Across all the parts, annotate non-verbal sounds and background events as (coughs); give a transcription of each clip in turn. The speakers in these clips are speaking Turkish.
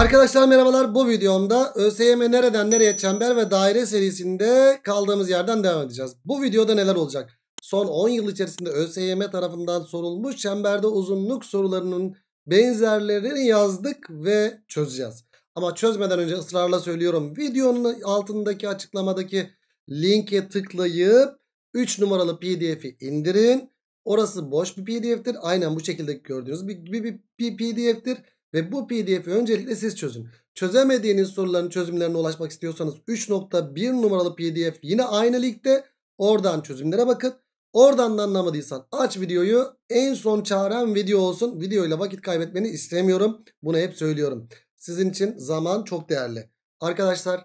Arkadaşlar merhabalar bu videomda ÖSYM nereden nereye çember ve daire serisinde kaldığımız yerden devam edeceğiz. Bu videoda neler olacak? Son 10 yıl içerisinde ÖSYM tarafından sorulmuş çemberde uzunluk sorularının benzerlerini yazdık ve çözeceğiz. Ama çözmeden önce ısrarla söylüyorum videonun altındaki açıklamadaki linke tıklayıp 3 numaralı pdf'i indirin. Orası boş bir pdf'tir aynen bu şekilde gördüğünüz bir, bir, bir, bir pdf'tir. Ve bu pdf'i öncelikle siz çözün. Çözemediğiniz soruların çözümlerine ulaşmak istiyorsanız 3.1 numaralı pdf yine aynı linkte. Oradan çözümlere bakın. Oradan da anlamadıysan aç videoyu. En son çağıran video olsun. Videoyla vakit kaybetmeni istemiyorum. Bunu hep söylüyorum. Sizin için zaman çok değerli. Arkadaşlar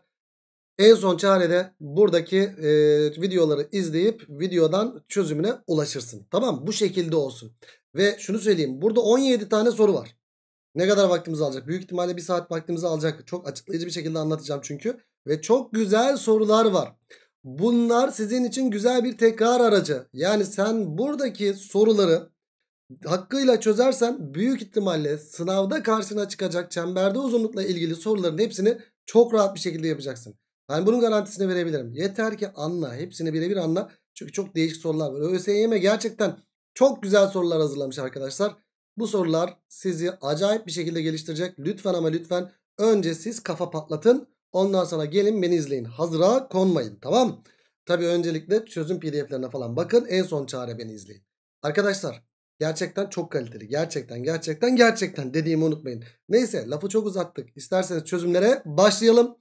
en son çarede buradaki e, videoları izleyip videodan çözümüne ulaşırsın. Tamam bu şekilde olsun. Ve şunu söyleyeyim burada 17 tane soru var. Ne kadar vaktimizi alacak? Büyük ihtimalle bir saat vaktimizi alacak. Çok açıklayıcı bir şekilde anlatacağım çünkü. Ve çok güzel sorular var. Bunlar sizin için güzel bir tekrar aracı. Yani sen buradaki soruları hakkıyla çözersen büyük ihtimalle sınavda karşına çıkacak çemberde uzunlukla ilgili soruların hepsini çok rahat bir şekilde yapacaksın. Ben bunun garantisini verebilirim. Yeter ki anla. Hepsini birebir anla. Çünkü çok değişik sorular var. ÖSYM gerçekten çok güzel sorular hazırlamış arkadaşlar. Bu sorular sizi acayip bir şekilde geliştirecek. Lütfen ama lütfen önce siz kafa patlatın. Ondan sonra gelin beni izleyin. Hazıra konmayın tamam Tabi öncelikle çözüm pdf'lerine falan bakın. En son çare beni izleyin. Arkadaşlar gerçekten çok kaliteli. Gerçekten gerçekten gerçekten dediğimi unutmayın. Neyse lafı çok uzattık. İsterseniz çözümlere başlayalım.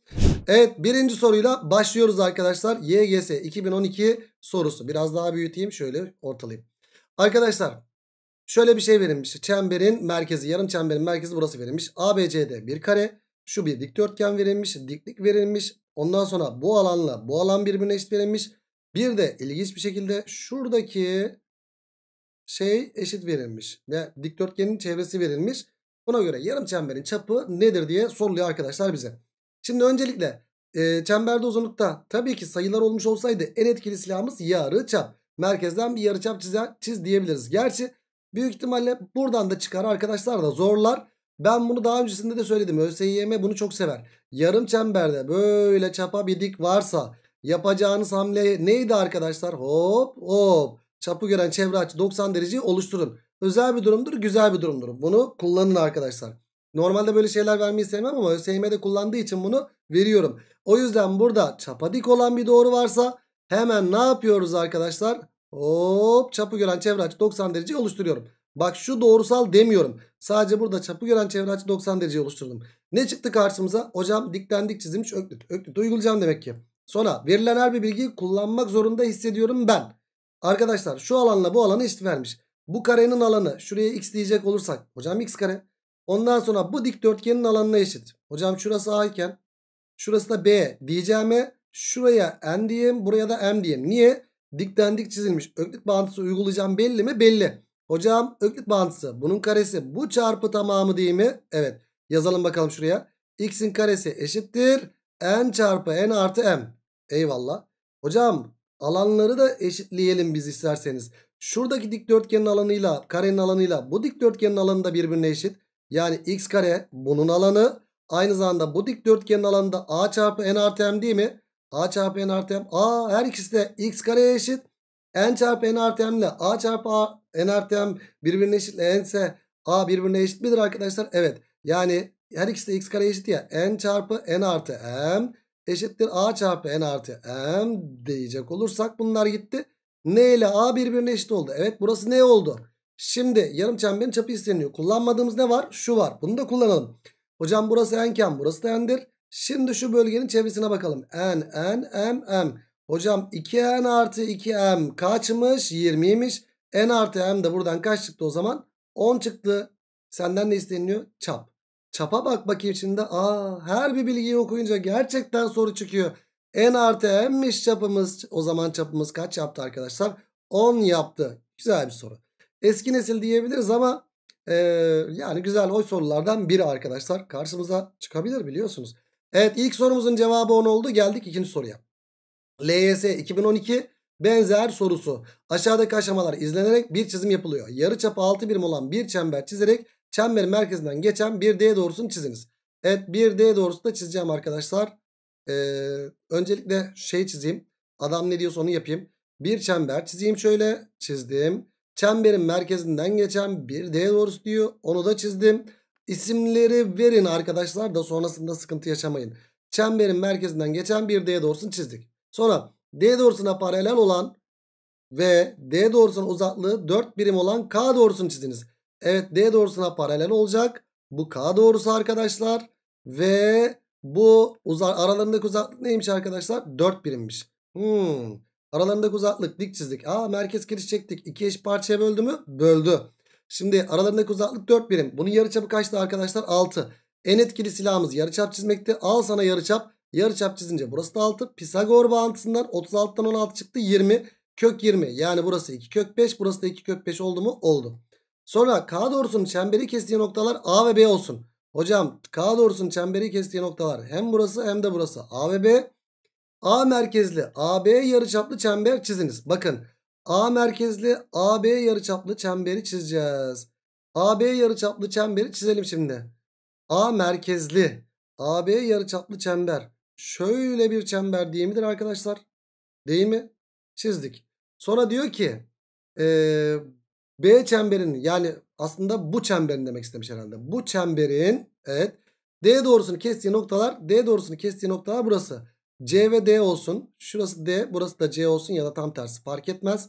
Evet birinci soruyla başlıyoruz arkadaşlar. YGS 2012 sorusu. Biraz daha büyüteyim şöyle ortalayayım. Arkadaşlar Şöyle bir şey verilmiş. Çemberin merkezi, yarım çemberin merkezi burası verilmiş. ABC'de bir kare. Şu bir dikdörtgen verilmiş. Diklik verilmiş. Ondan sonra bu alanla bu alan birbirine eşit verilmiş. Bir de ilginç bir şekilde şuradaki şey eşit verilmiş. Ve dikdörtgenin çevresi verilmiş. Buna göre yarım çemberin çapı nedir diye soruluyor arkadaşlar bize. Şimdi öncelikle e, çemberde uzunlukta tabii ki sayılar olmuş olsaydı en etkili silahımız yarı çap. Merkezden bir yarı çap çizer, çiz diyebiliriz. Gerçi Büyük ihtimalle buradan da çıkar arkadaşlar da zorlar. Ben bunu daha öncesinde de söyledim. ÖSYM bunu çok sever. Yarım çemberde böyle çapa bir dik varsa yapacağınız hamle neydi arkadaşlar? Hop hop. Çapı gören çevre açı 90 dereceyi oluşturun. Özel bir durumdur, güzel bir durumdur. Bunu kullanın arkadaşlar. Normalde böyle şeyler vermeyi sevmem ama ÖSYM'de kullandığı için bunu veriyorum. O yüzden burada çapa dik olan bir doğru varsa hemen ne yapıyoruz arkadaşlar? Hop çapı gören çevre açı 90 derece oluşturuyorum. Bak şu doğrusal demiyorum. Sadece burada çapı gören çevre açı 90 derece oluşturdum. Ne çıktı karşımıza? Hocam diklendik çizilmiş öklüt. Öklüt uygulayacağım demek ki. Sonra verilen her bir bilgiyi kullanmak zorunda hissediyorum ben. Arkadaşlar şu alanla bu alanı eşit vermiş. Bu karenin alanı şuraya x diyecek olursak. Hocam x kare. Ondan sonra bu dikdörtgenin alanına eşit. Hocam şurası a iken şurası da b diyeceğime şuraya n diyeyim buraya da m diyeyim. Niye? Dikten dik çizilmiş. Öklit bağıntısı uygulayacağım belli mi? Belli. Hocam öklit bağıntısı bunun karesi bu çarpı tamamı değil mi? Evet. Yazalım bakalım şuraya. X'in karesi eşittir. N çarpı N artı M. Eyvallah. Hocam alanları da eşitleyelim biz isterseniz. Şuradaki dikdörtgenin alanıyla karenin alanıyla bu dikdörtgenin alanı da birbirine eşit. Yani x kare bunun alanı. Aynı zamanda bu dikdörtgenin alanı da a çarpı n artı m değil mi? A çarpı n artı m. A her ikisi de x kareye eşit. N çarpı n artı m ile A çarpı A, n artı m birbirine eşit. N ise A birbirine eşit midir arkadaşlar? Evet. Yani her ikisi de x kare eşit ya. N çarpı n artı m eşittir A çarpı n artı m diyecek olursak bunlar gitti. N ile A birbirine eşit oldu. Evet burası ne oldu? Şimdi yarım çemberin çapı isteniyor. Kullanmadığımız ne var? Şu var. Bunu da kullanalım. Hocam burası enken burası da endir. Şimdi şu bölgenin çevresine bakalım. N, N, M, M. Hocam 2N artı 2M kaçmış? 20'ymiş. N artı M de buradan kaç çıktı o zaman? 10 çıktı. Senden ne isteniyor? Çap. Çapa bak bakayım şimdi. Aa, her bir bilgiyi okuyunca gerçekten soru çıkıyor. N artı M'miş çapımız. O zaman çapımız kaç yaptı arkadaşlar? 10 yaptı. Güzel bir soru. Eski nesil diyebiliriz ama e, yani güzel o sorulardan biri arkadaşlar. Karşımıza çıkabilir biliyorsunuz. Evet ilk sorumuzun cevabı 10 oldu. Geldik ikinci soruya. LYS 2012 benzer sorusu. Aşağıdaki aşamalar izlenerek bir çizim yapılıyor. Yarı çapı 6 birim olan bir çember çizerek çemberin merkezinden geçen bir D doğrusunu çiziniz. Evet bir D doğrusu da çizeceğim arkadaşlar. Ee, öncelikle şey çizeyim. Adam ne diyorsa onu yapayım. Bir çember çizeyim şöyle. Çizdim. Çemberin merkezinden geçen bir D doğrusu diyor. Onu da çizdim. İsimleri verin arkadaşlar da sonrasında sıkıntı yaşamayın. Çemberin merkezinden geçen bir D doğrusunu çizdik. Sonra D doğrusuna paralel olan ve D doğrusunun uzaklığı 4 birim olan K doğrusunu çizdiniz. Evet D doğrusuna paralel olacak. Bu K doğrusu arkadaşlar. Ve bu uza aralarındaki uzaklık neymiş arkadaşlar? 4 birimmiş. Hmm. Aralarındaki uzaklık dik çizdik. Aa merkez kiriş çektik. 2 eş parçaya böldü mü? Böldü. Şimdi aralarındaki uzaklık 4 birim. Bunun yarıçapı kaçtı arkadaşlar? 6. En etkili silahımız yarıçap çizmekti. Al sana yarıçap. Yarıçap çizince burası da 6. Pisagor bağıntısından 36'dan 16 çıktı 20. Kök 20. Yani burası 2 kök 5. Burası da 2 kök 5 oldu mu? Oldu. Sonra K doğrusunun çemberi kestiği noktalar A ve B olsun. Hocam K doğrusunun çemberi kestiği noktalar hem burası hem de burası A ve B. A merkezli AB yarıçaplı çember çiziniz. Bakın A merkezli AB yarıçaplı çemberi çizeceğiz. AB yarıçaplı çemberi çizelim şimdi. A merkezli AB yarıçaplı çember. Şöyle bir çember değil midir arkadaşlar? Değil mi? Çizdik. Sonra diyor ki e, B çemberin yani aslında bu çemberin demek istemiş herhalde. Bu çemberin evet D doğrusunu kestiği noktalar D doğrusunu kestiği noktalar burası. C ve D olsun. Şurası D burası da C olsun ya da tam tersi fark etmez.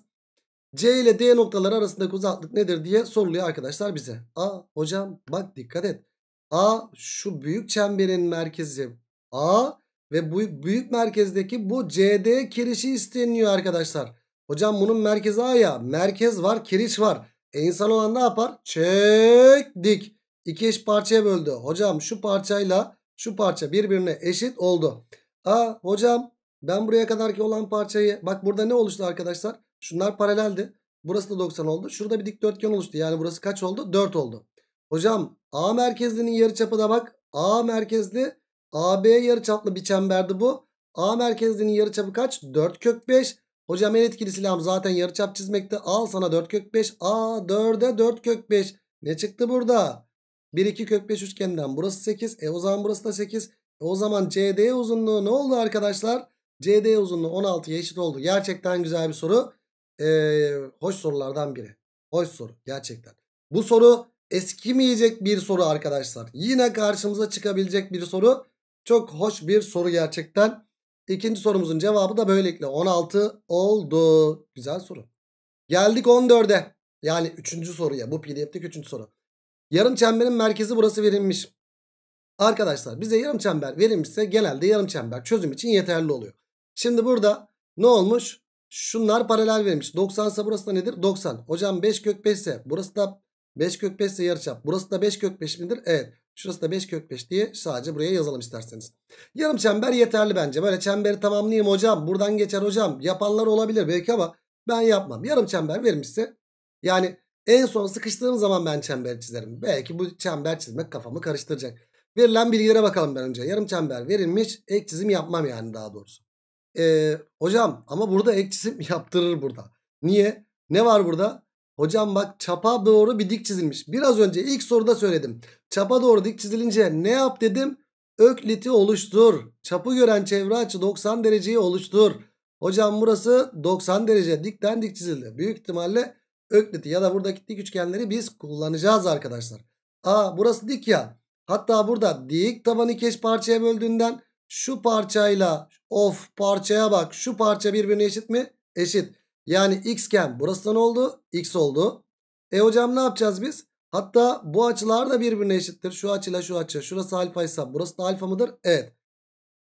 C ile D noktaları arasındaki uzaklık nedir diye soruluyor arkadaşlar bize. A hocam bak dikkat et. A şu büyük çemberin merkezi A ve bu büyük merkezdeki bu CD kirişi isteniyor arkadaşlar. Hocam bunun merkezi A ya. Merkez var kiriş var. E insan olan ne yapar? Çek dik. İki eş parçaya böldü. Hocam şu parçayla şu parça birbirine eşit oldu. Aa hocam ben buraya kadarki olan parçayı bak burada ne oluştu arkadaşlar? Şunlar paraleldi. Burası da 90 oldu. Şurada bir dikdörtgen oluştu. Yani burası kaç oldu? 4 oldu. Hocam A merkezlinin yarıçapı da bak A merkezli AB yarıçaplı bir çemberdi bu. A merkezlinin yarıçapı kaç? 4 kök 5. Hocam en etkili silahım zaten yarıçap çizmekte. Al sana 4 kök 5. A 4'e 4 kök 5. Ne çıktı burada? 1 2 kök 5 üçgeninden burası 8. E o zaman burası da 8. O zaman CD uzunluğu ne oldu arkadaşlar? CD uzunluğu 16'ya eşit oldu. Gerçekten güzel bir soru. Ee, hoş sorulardan biri. Hoş soru gerçekten. Bu soru eskimeyecek bir soru arkadaşlar. Yine karşımıza çıkabilecek bir soru. Çok hoş bir soru gerçekten. İkinci sorumuzun cevabı da böylelikle 16 oldu. Güzel soru. Geldik 14'e. Yani 3. soruya. Bu pdf'lik 3. soru. Yarın çemberin merkezi burası verilmiş. Arkadaşlar bize yarım çember verilmişse genelde yarım çember çözüm için yeterli oluyor. Şimdi burada ne olmuş? Şunlar paralel verilmiş. 90 ise burası da nedir? 90. Hocam 5 kök 5 ise burası da 5 kök 5 ise yarıçap. Burası da 5 kök 5 midir? Evet. Şurası da 5 kök 5 diye sadece buraya yazalım isterseniz. Yarım çember yeterli bence. Böyle çemberi tamamlayayım hocam. Buradan geçer hocam. Yapanlar olabilir belki ama ben yapmam. Yarım çember verilmişse yani en son sıkıştığım zaman ben çember çizerim. Belki bu çember çizmek kafamı karıştıracak. Verilen bilgilere bakalım ben önce. Yarım çember verilmiş. Ek çizim yapmam yani daha doğrusu. Ee, hocam ama burada ek çizim (laughs) yaptırır burada. Niye? Ne var burada? Hocam bak çapa doğru bir dik çizilmiş. Biraz önce ilk soruda söyledim. Çapa doğru dik çizilince ne yap dedim? Öklit'i oluştur. Çapı gören çevre açı 90 dereceyi oluştur. Hocam burası 90 derece dikten dik çizildi. Büyük ihtimalle öklit'i ya da buradaki dik üçgenleri biz kullanacağız arkadaşlar. Aa burası dik ya. Hatta burada dik tabanı keş parçaya böldüğünden şu parçayla of parçaya bak şu parça birbirine eşit mi? Eşit. Yani xken burası da ne oldu? X oldu. E hocam ne yapacağız biz? Hatta bu açılar da birbirine eşittir. Şu açıyla şu açı. Şurası alfa ise burası da alfa mıdır? Evet.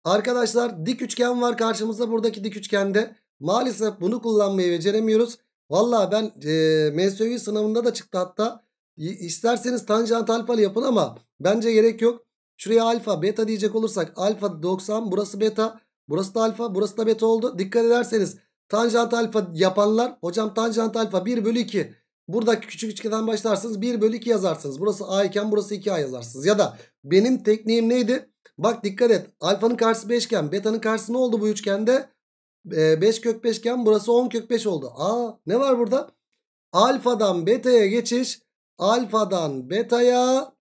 Arkadaşlar dik üçgen var karşımızda buradaki dik üçgende. Maalesef bunu kullanmayı beceremiyoruz. Valla ben e, MSÖ sınavında da çıktı hatta. İsterseniz tanjant alfalı yapın ama bence gerek yok. Şuraya alfa beta diyecek olursak alfa 90 burası beta burası da alfa burası da beta oldu. Dikkat ederseniz tanjant alfa yapanlar hocam tanjant alfa 1 bölü 2 buradaki küçük üçgenden başlarsınız 1 bölü 2 yazarsınız. Burası a iken burası 2a yazarsınız ya da benim tekniğim neydi? Bak dikkat et alfanın karşısı 5 iken betanın karşısı ne oldu bu üçgende? 5 ee, kök 5 iken burası 10 kök 5 oldu. Aa ne var burada? Alfadan beta'ya geçiş alfadan betaya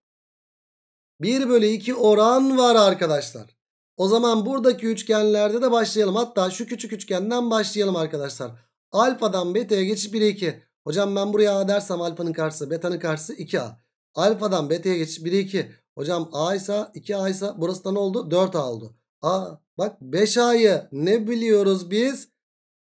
1 bölü 2 oran var arkadaşlar. O zaman buradaki üçgenlerde de başlayalım. Hatta şu küçük üçgenden başlayalım arkadaşlar. Alfadan betaya geçiş 1'e 2. Hocam ben buraya A dersem alfanın karşısı betanın karşısı 2A. Alfadan betaya geçiş 1'e 2. Hocam A ise 2A ise burası da ne oldu? 4A oldu. A bak 5A'yı ne biliyoruz biz?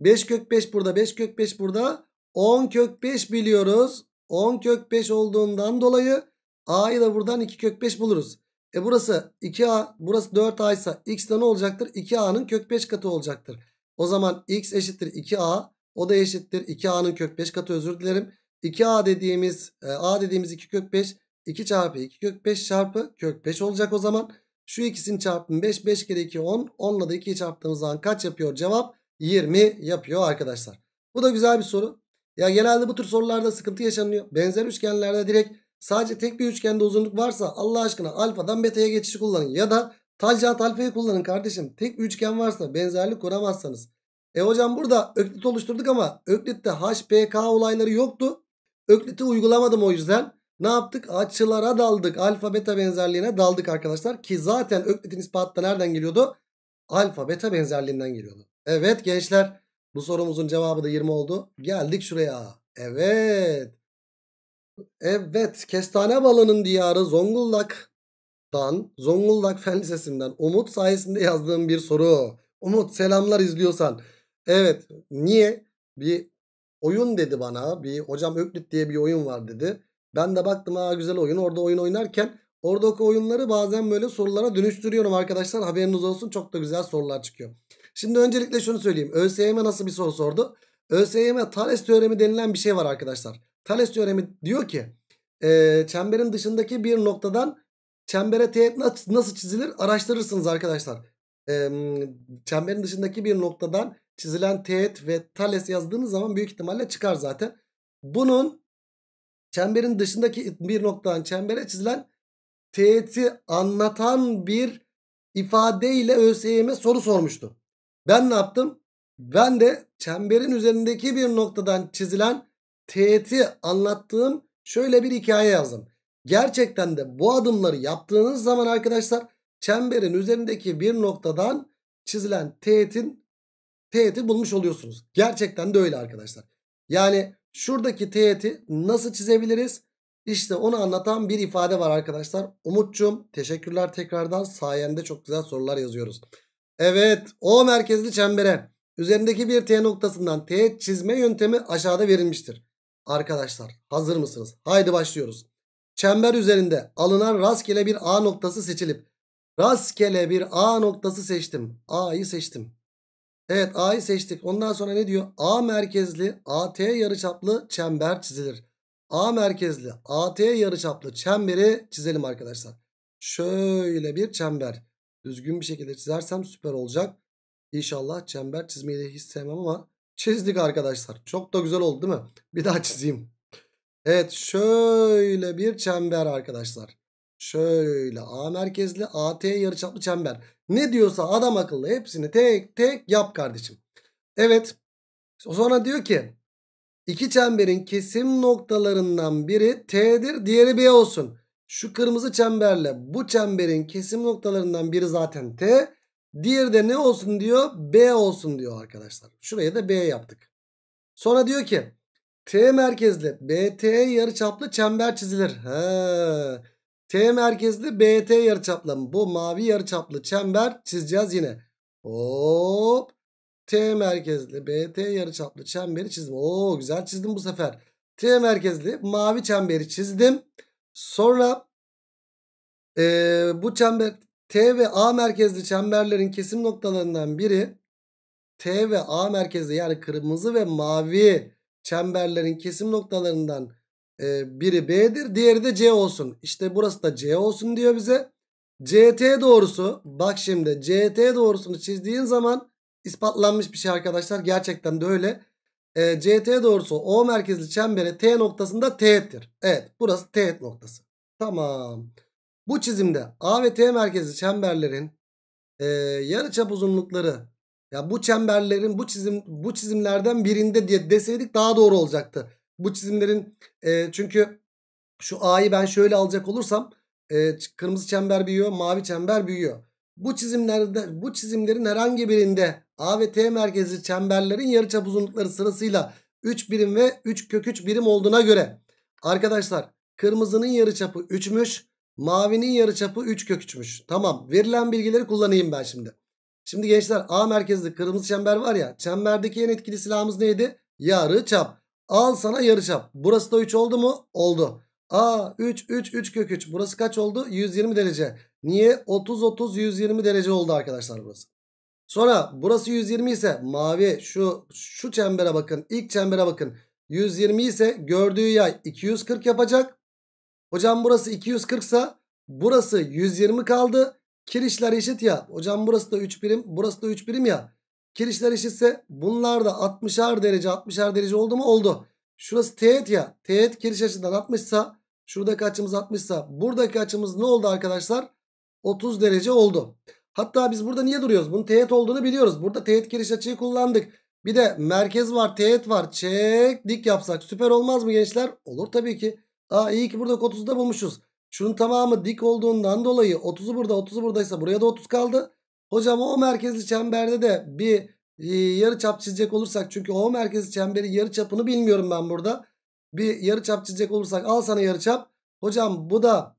5 kök 5 burada 5 kök 5 burada 10 kök 5 biliyoruz. 10 kök 5 olduğundan dolayı a'yı da buradan 2 kök 5 buluruz. E burası 2a burası 4a ise x de ne olacaktır? 2a'nın kök 5 katı olacaktır. O zaman x eşittir 2a o da eşittir 2a'nın kök 5 katı özür dilerim. 2a dediğimiz a dediğimiz 2 e, kök 5 2 çarpı 2 kök 5 çarpı kök 5 olacak o zaman. Şu ikisini çarpın 5 5 kere 2 10 10'la da 2'yi çarptığımız zaman kaç yapıyor cevap? 20 yapıyor arkadaşlar. Bu da güzel bir soru. Ya genelde bu tür sorularda sıkıntı yaşanıyor. Benzer üçgenlerde direkt sadece tek bir üçgende uzunluk varsa Allah aşkına alfadan beta'ya geçişi kullanın. Ya da tanjant alfayı kullanın kardeşim. Tek üçgen varsa benzerlik kuramazsanız. E hocam burada öklit oluşturduk ama öklitte HPK olayları yoktu. Öklit'i uygulamadım o yüzden. Ne yaptık? Açılara daldık. Alfa beta benzerliğine daldık arkadaşlar. Ki zaten öklitin ispatı nereden geliyordu? Alfa beta benzerliğinden geliyordu. Evet gençler. Bu sorumuzun cevabı da 20 oldu. Geldik şuraya. Evet. Evet. Kestane balının diyarı Zonguldak'dan, Zonguldak Fen Lisesi'nden Umut sayesinde yazdığım bir soru. Umut selamlar izliyorsan. Evet. Niye? Bir oyun dedi bana. Bir hocam Öklit diye bir oyun var dedi. Ben de baktım ha güzel oyun. Orada oyun oynarken oradaki oyunları bazen böyle sorulara dönüştürüyorum arkadaşlar. Haberiniz olsun çok da güzel sorular çıkıyor. Şimdi öncelikle şunu söyleyeyim. ÖSYM nasıl bir soru sordu? ÖSYM Thales teoremi denilen bir şey var arkadaşlar. Thales teoremi diyor ki e, çemberin dışındaki bir noktadan çembere teğet nasıl çizilir araştırırsınız arkadaşlar. E, çemberin dışındaki bir noktadan çizilen teğet ve Thales yazdığınız zaman büyük ihtimalle çıkar zaten. Bunun çemberin dışındaki bir noktadan çembere çizilen teğeti anlatan bir ifadeyle ÖSYM soru sormuştu. Ben ne yaptım? Ben de çemberin üzerindeki bir noktadan çizilen teğeti anlattığım şöyle bir hikaye yazdım. Gerçekten de bu adımları yaptığınız zaman arkadaşlar çemberin üzerindeki bir noktadan çizilen teğetin teğeti bulmuş oluyorsunuz. Gerçekten de öyle arkadaşlar. Yani şuradaki teğeti nasıl çizebiliriz? İşte onu anlatan bir ifade var arkadaşlar. Umut'cum teşekkürler tekrardan sayende çok güzel sorular yazıyoruz. Evet O merkezli çembere üzerindeki bir T noktasından T çizme yöntemi aşağıda verilmiştir. Arkadaşlar hazır mısınız? Haydi başlıyoruz. Çember üzerinde alınan rastgele bir A noktası seçilip rastgele bir A noktası seçtim. A'yı seçtim. Evet A'yı seçtik. Ondan sonra ne diyor? A merkezli AT yarıçaplı çember çizilir. A merkezli AT yarıçaplı çemberi çizelim arkadaşlar. Şöyle bir çember düzgün bir şekilde çizersem süper olacak. İnşallah çember çizmeyi de hiç sevmem ama çizdik arkadaşlar. Çok da güzel oldu değil mi? Bir daha çizeyim. Evet şöyle bir çember arkadaşlar. Şöyle A merkezli AT yarıçaplı çember. Ne diyorsa adam akıllı hepsini tek tek yap kardeşim. Evet. Sonra diyor ki iki çemberin kesim noktalarından biri T'dir diğeri B olsun. Şu kırmızı çemberle bu çemberin kesim noktalarından biri zaten T. Diğeri de ne olsun diyor? B olsun diyor arkadaşlar. Şuraya da B yaptık. Sonra diyor ki T merkezli BT yarıçaplı çember çizilir. He. T merkezli BT yarıçaplı bu mavi yarıçaplı çember çizeceğiz yine. Hop. T merkezli BT yarıçaplı çemberi çizdim. Oo güzel çizdim bu sefer. T merkezli mavi çemberi çizdim. Sonra e, bu çember T ve A merkezli çemberlerin kesim noktalarından biri T ve A merkezli yani kırmızı ve mavi çemberlerin kesim noktalarından e, biri B'dir. Diğeri de C olsun. İşte burası da C olsun diyor bize. CT doğrusu bak şimdi CT doğrusunu çizdiğin zaman ispatlanmış bir şey arkadaşlar. Gerçekten de öyle e, CT doğrusu O merkezli çembere T noktasında teğettir. Evet burası teğet noktası. Tamam. Bu çizimde A ve T merkezli çemberlerin e, yarıçap uzunlukları ya bu çemberlerin bu çizim bu çizimlerden birinde diye deseydik daha doğru olacaktı. Bu çizimlerin e, çünkü şu A'yı ben şöyle alacak olursam e, kırmızı çember büyüyor, mavi çember büyüyor. Bu çizimlerde bu çizimlerin herhangi birinde A ve T merkezli çemberlerin yarıçap uzunlukları sırasıyla 3 birim ve 3 kök 3 birim olduğuna göre arkadaşlar kırmızının yarıçapı 3'müş. Mavinin yarıçapı 3 kök 3'müş. Tamam verilen bilgileri kullanayım ben şimdi. Şimdi gençler A merkezli kırmızı çember var ya çemberdeki en etkili silahımız neydi? Yarıçap. Al sana yarıçap. Burası da 3 oldu mu? Oldu. A 3 3 3 kök 3. Burası kaç oldu? 120 derece. Niye? 30 30 120 derece oldu arkadaşlar burası. Sonra burası 120 ise mavi şu şu çembere bakın. ilk çembere bakın. 120 ise gördüğü yay 240 yapacak. Hocam burası 240 ise burası 120 kaldı. Kirişler eşit ya. Hocam burası da 3 birim. Burası da 3 birim ya. Kirişler eşitse bunlar da 60'ar derece 60'ar derece oldu mu? Oldu. Şurası teğet ya. Teğet kiriş açısından 60 ise şuradaki açımız 60 ise buradaki açımız ne oldu arkadaşlar? 30 derece oldu. Hatta biz burada niye duruyoruz? Bunun teğet olduğunu biliyoruz. Burada teğet giriş açıyı kullandık. Bir de merkez var, teğet var. Çek dik yapsak süper olmaz mı gençler? Olur tabii ki. Aa iyi ki burada 30'da bulmuşuz. Şunun tamamı dik olduğundan dolayı 30'u burada 30'u buradaysa buraya da 30 kaldı. Hocam o merkezli çemberde de bir e, yarı çap çizecek olursak çünkü o merkezli çemberi yarı çapını bilmiyorum ben burada. Bir yarı çap çizecek olursak al sana yarı çap. Hocam bu da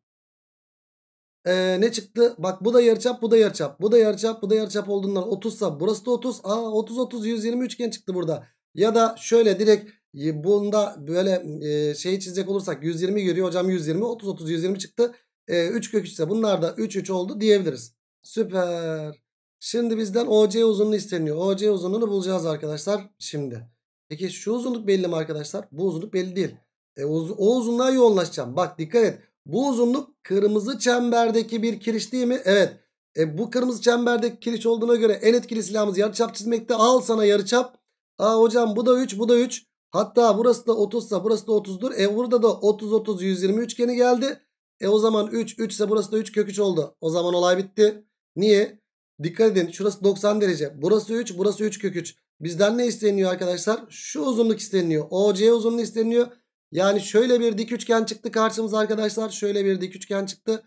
ee, ne çıktı? Bak bu da yarıçap, bu da yarıçap, bu da yarıçap, bu da yarıçap olduğundan 30'sa burası da 30. Aa 30 30 120 üçgen çıktı burada. Ya da şöyle direkt e, bunda böyle e, şeyi çizecek olursak 120 görüyor hocam 120 30 30 120 çıktı. E, 3 kök 3 ise bunlar da 3 3 oldu diyebiliriz. Süper. Şimdi bizden OC uzunluğu isteniyor. OC uzunluğunu bulacağız arkadaşlar şimdi. Peki şu uzunluk belli mi arkadaşlar? Bu uzunluk belli değil. E, uz o uzunluğa yoğunlaşacağım. Bak dikkat et. Bu uzunluk kırmızı çemberdeki bir kiriş değil mi? Evet. E, bu kırmızı çemberdeki kiriş olduğuna göre en etkili silahımız yarıçap çizmekte. Al sana yarıçap. Aa hocam bu da 3 bu da 3. Hatta burası da 30 ise burası da 30'dur. E burada da 30 30 120 üçgeni geldi. E o zaman 3 3 ise burası da 3 kök 3 oldu. O zaman olay bitti. Niye? Dikkat edin şurası 90 derece. Burası 3 burası 3 kök 3. Bizden ne isteniyor arkadaşlar? Şu uzunluk isteniyor. OC uzunluğu isteniyor. Yani şöyle bir dik üçgen çıktı karşımıza arkadaşlar. Şöyle bir dik üçgen çıktı.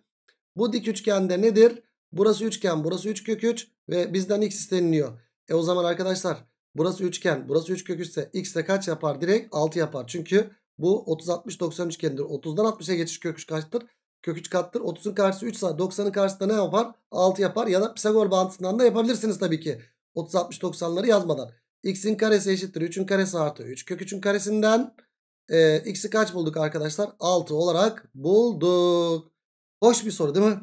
Bu dik üçgende nedir? Burası üçgen, burası 3 kök 3 ve bizden x isteniliyor. E o zaman arkadaşlar burası üçgen, burası 3 kök 3 ise x de kaç yapar? Direkt 6 yapar. Çünkü bu 30 60 90 üçgenidir. 30'dan 60'a geçiş kök 3 kaçtır? Kök 3 kattır. 30'un karşısı 3 ise 90'ın karşısı ne yapar? 6 yapar ya da Pisagor bağıntısından da yapabilirsiniz tabii ki. 30 60 90'ları yazmadan. x'in karesi eşittir 3'ün karesi artı 3 kök 3'ün karesinden e, x'i kaç bulduk arkadaşlar? 6 olarak bulduk. Hoş bir soru değil mi?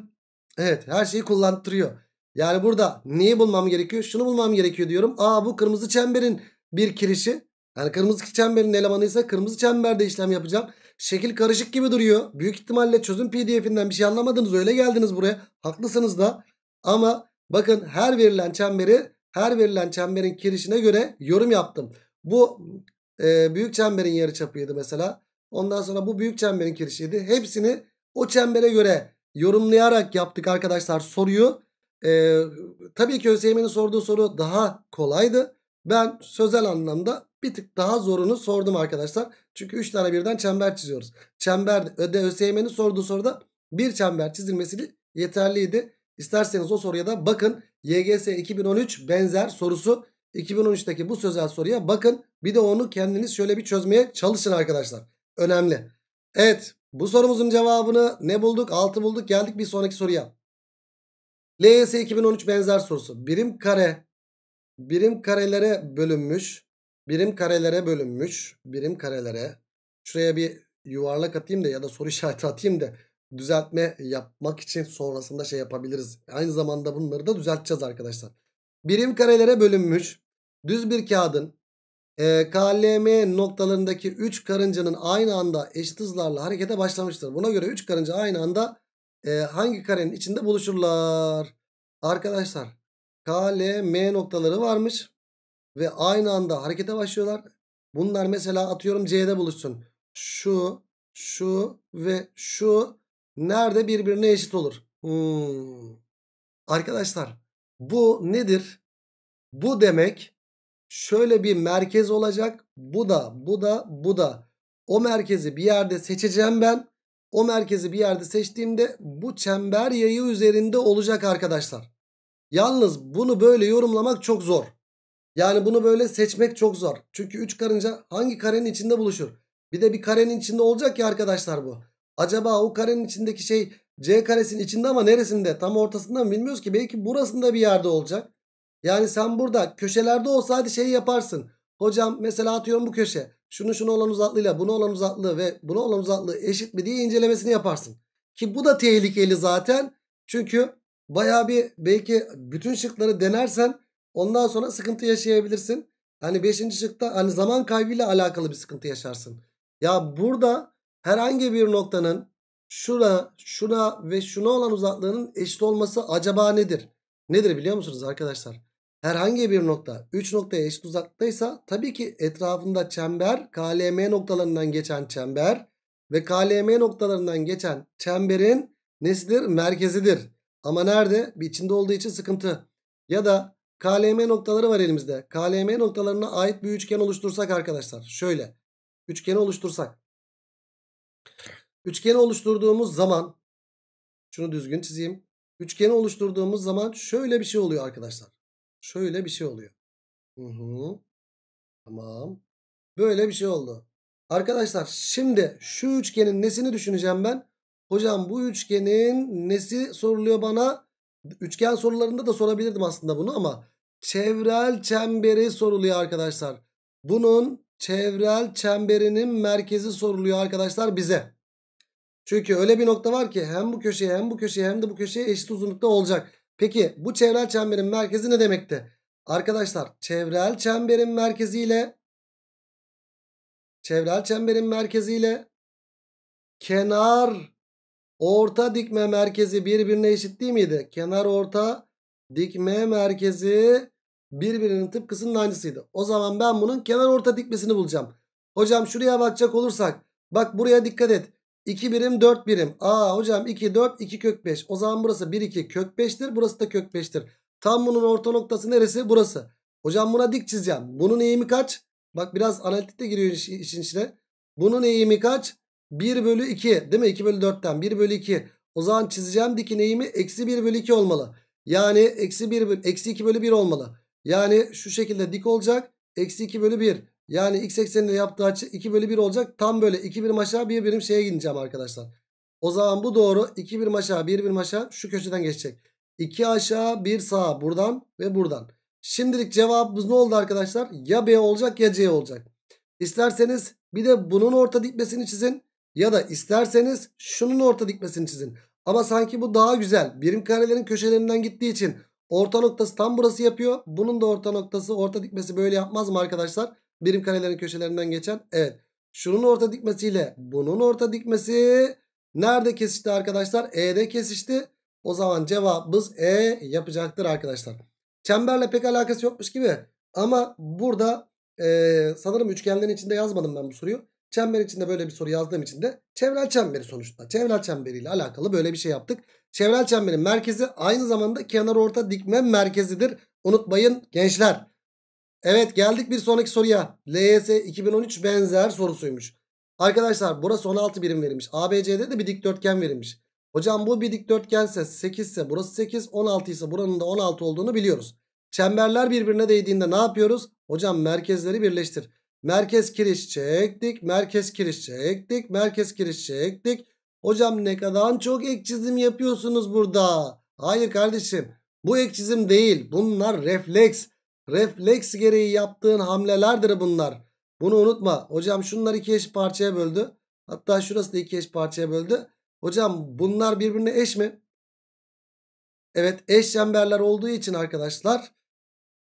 Evet her şeyi kullandırıyor. Yani burada neyi bulmam gerekiyor? Şunu bulmam gerekiyor diyorum. Aa bu kırmızı çemberin bir kirişi. Yani kırmızı çemberin elemanıysa kırmızı çemberde işlem yapacağım. Şekil karışık gibi duruyor. Büyük ihtimalle çözüm pdf'inden bir şey anlamadınız. Öyle geldiniz buraya. Haklısınız da. Ama bakın her verilen çemberi her verilen çemberin kirişine göre yorum yaptım. Bu e, büyük çemberin yarı çapıydı mesela. Ondan sonra bu büyük çemberin kirişiydi. Hepsini o çembere göre yorumlayarak yaptık arkadaşlar soruyu. E, tabii ki ÖSYM'nin sorduğu soru daha kolaydı. Ben sözel anlamda bir tık daha zorunu sordum arkadaşlar. Çünkü 3 tane birden çember çiziyoruz. Çember öde ÖSYM'nin sorduğu soruda bir çember çizilmesi yeterliydi. İsterseniz o soruya da bakın. YGS 2013 benzer sorusu 2013'teki bu sözel soruya bakın. Bir de onu kendiniz şöyle bir çözmeye çalışın arkadaşlar. Önemli. Evet bu sorumuzun cevabını ne bulduk? 6 bulduk geldik bir sonraki soruya. LYS 2013 benzer sorusu. Birim kare birim karelere bölünmüş. Birim karelere bölünmüş. Birim karelere. Şuraya bir yuvarlak atayım da ya da soru (laughs) işareti atayım da düzeltme yapmak için sonrasında şey yapabiliriz. Aynı zamanda bunları da düzelteceğiz arkadaşlar birim karelere bölünmüş düz bir kağıdın e, KLM noktalarındaki 3 karıncanın aynı anda eşit hızlarla harekete başlamıştır. Buna göre 3 karınca aynı anda e, hangi karenin içinde buluşurlar? Arkadaşlar KLM noktaları varmış ve aynı anda harekete başlıyorlar. Bunlar mesela atıyorum C'de buluşsun. Şu, şu ve şu nerede birbirine eşit olur? Hmm. Arkadaşlar bu nedir? Bu demek şöyle bir merkez olacak. Bu da, bu da, bu da. O merkezi bir yerde seçeceğim ben. O merkezi bir yerde seçtiğimde bu çember yayı üzerinde olacak arkadaşlar. Yalnız bunu böyle yorumlamak çok zor. Yani bunu böyle seçmek çok zor. Çünkü 3 karınca hangi karenin içinde buluşur? Bir de bir karenin içinde olacak ya arkadaşlar bu. Acaba o karenin içindeki şey C karesinin içinde ama neresinde? Tam ortasında mı bilmiyoruz ki. Belki burasında bir yerde olacak. Yani sen burada köşelerde olsa hadi şey yaparsın. Hocam mesela atıyorum bu köşe. Şunu şunu olan uzaklığıyla bunu olan uzaklığı ve bunu olan uzaklığı eşit mi diye incelemesini yaparsın. Ki bu da tehlikeli zaten. Çünkü baya bir belki bütün şıkları denersen ondan sonra sıkıntı yaşayabilirsin. Hani 5. şıkta hani zaman kaybıyla alakalı bir sıkıntı yaşarsın. Ya burada herhangi bir noktanın şuna, şuna ve şuna olan uzaklığının eşit olması acaba nedir? Nedir biliyor musunuz arkadaşlar? Herhangi bir nokta 3 noktaya eşit uzaktaysa tabii ki etrafında çember KLM noktalarından geçen çember ve KLM noktalarından geçen çemberin nesidir? Merkezidir. Ama nerede? Bir içinde olduğu için sıkıntı. Ya da KLM noktaları var elimizde. KLM noktalarına ait bir üçgen oluştursak arkadaşlar. Şöyle. Üçgeni oluştursak. Üçgeni oluşturduğumuz zaman şunu düzgün çizeyim. Üçgeni oluşturduğumuz zaman şöyle bir şey oluyor arkadaşlar. Şöyle bir şey oluyor. Hı hı. Tamam. Böyle bir şey oldu. Arkadaşlar şimdi şu üçgenin nesini düşüneceğim ben? Hocam bu üçgenin nesi soruluyor bana? Üçgen sorularında da sorabilirdim aslında bunu ama çevrel çemberi soruluyor arkadaşlar. Bunun çevrel çemberinin merkezi soruluyor arkadaşlar bize. Çünkü öyle bir nokta var ki hem bu köşeye hem bu köşeye hem de bu köşeye eşit uzunlukta olacak. Peki bu çevrel çemberin merkezi ne demekti? Arkadaşlar çevrel çemberin merkeziyle çevrel çemberin merkeziyle kenar orta dikme merkezi birbirine eşit değil miydi? Kenar orta dikme merkezi birbirinin tıpkısının aynısıydı. O zaman ben bunun kenar orta dikmesini bulacağım. Hocam şuraya bakacak olursak bak buraya dikkat et. 2 birim 4 birim. Aa hocam 2 4 2 kök 5. O zaman burası 1 2 kök 5'tir. Burası da kök 5'tir. Tam bunun orta noktası neresi? Burası. Hocam buna dik çizeceğim. Bunun eğimi kaç? Bak biraz analitik de giriyor işin içine. Bunun eğimi kaç? 1 bölü 2 değil mi? 2 bölü 4'ten 1 bölü 2. O zaman çizeceğim dikin eğimi eksi 1 bölü 2 olmalı. Yani eksi, 1 bölü, eksi 2 bölü 1 olmalı. Yani şu şekilde dik olacak. Eksi 2 bölü 1. Yani x ekseninde yaptığı açı 2 bölü 1 olacak. Tam böyle 2 birim aşağı 1 birim şeye gideceğim arkadaşlar. O zaman bu doğru 2 birim aşağı 1 birim aşağı şu köşeden geçecek. 2 aşağı 1 sağ buradan ve buradan. Şimdilik cevabımız ne oldu arkadaşlar? Ya B olacak ya C olacak. İsterseniz bir de bunun orta dikmesini çizin. Ya da isterseniz şunun orta dikmesini çizin. Ama sanki bu daha güzel. Birim karelerin köşelerinden gittiği için orta noktası tam burası yapıyor. Bunun da orta noktası orta dikmesi böyle yapmaz mı arkadaşlar? Birim karelerin köşelerinden geçen. Evet. Şunun orta dikmesiyle bunun orta dikmesi nerede kesişti arkadaşlar? E'de kesişti. O zaman cevabımız E yapacaktır arkadaşlar. Çemberle pek alakası yokmuş gibi. Ama burada e, sanırım üçgenlerin içinde yazmadım ben bu soruyu. Çember içinde böyle bir soru yazdığım için de çevrel çemberi sonuçta. Çevrel çemberiyle alakalı böyle bir şey yaptık. Çevrel çemberin merkezi aynı zamanda kenar orta dikme merkezidir. Unutmayın gençler. Evet geldik bir sonraki soruya. LYS 2013 benzer sorusuymuş. Arkadaşlar burası 16 birim verilmiş. ABC'de de bir dikdörtgen verilmiş. Hocam bu bir dikdörtgense 8 ise burası 8 16 ise buranın da 16 olduğunu biliyoruz. Çemberler birbirine değdiğinde ne yapıyoruz? Hocam merkezleri birleştir. Merkez kiriş çektik. Merkez kiriş çektik. Merkez kiriş çektik. Hocam ne kadar çok ek çizim yapıyorsunuz burada. Hayır kardeşim bu ek çizim değil. Bunlar refleks. Refleks gereği yaptığın hamlelerdir bunlar. Bunu unutma. Hocam şunlar iki eş parçaya böldü. Hatta şurası da iki eş parçaya böldü. Hocam bunlar birbirine eş mi? Evet eş çemberler olduğu için arkadaşlar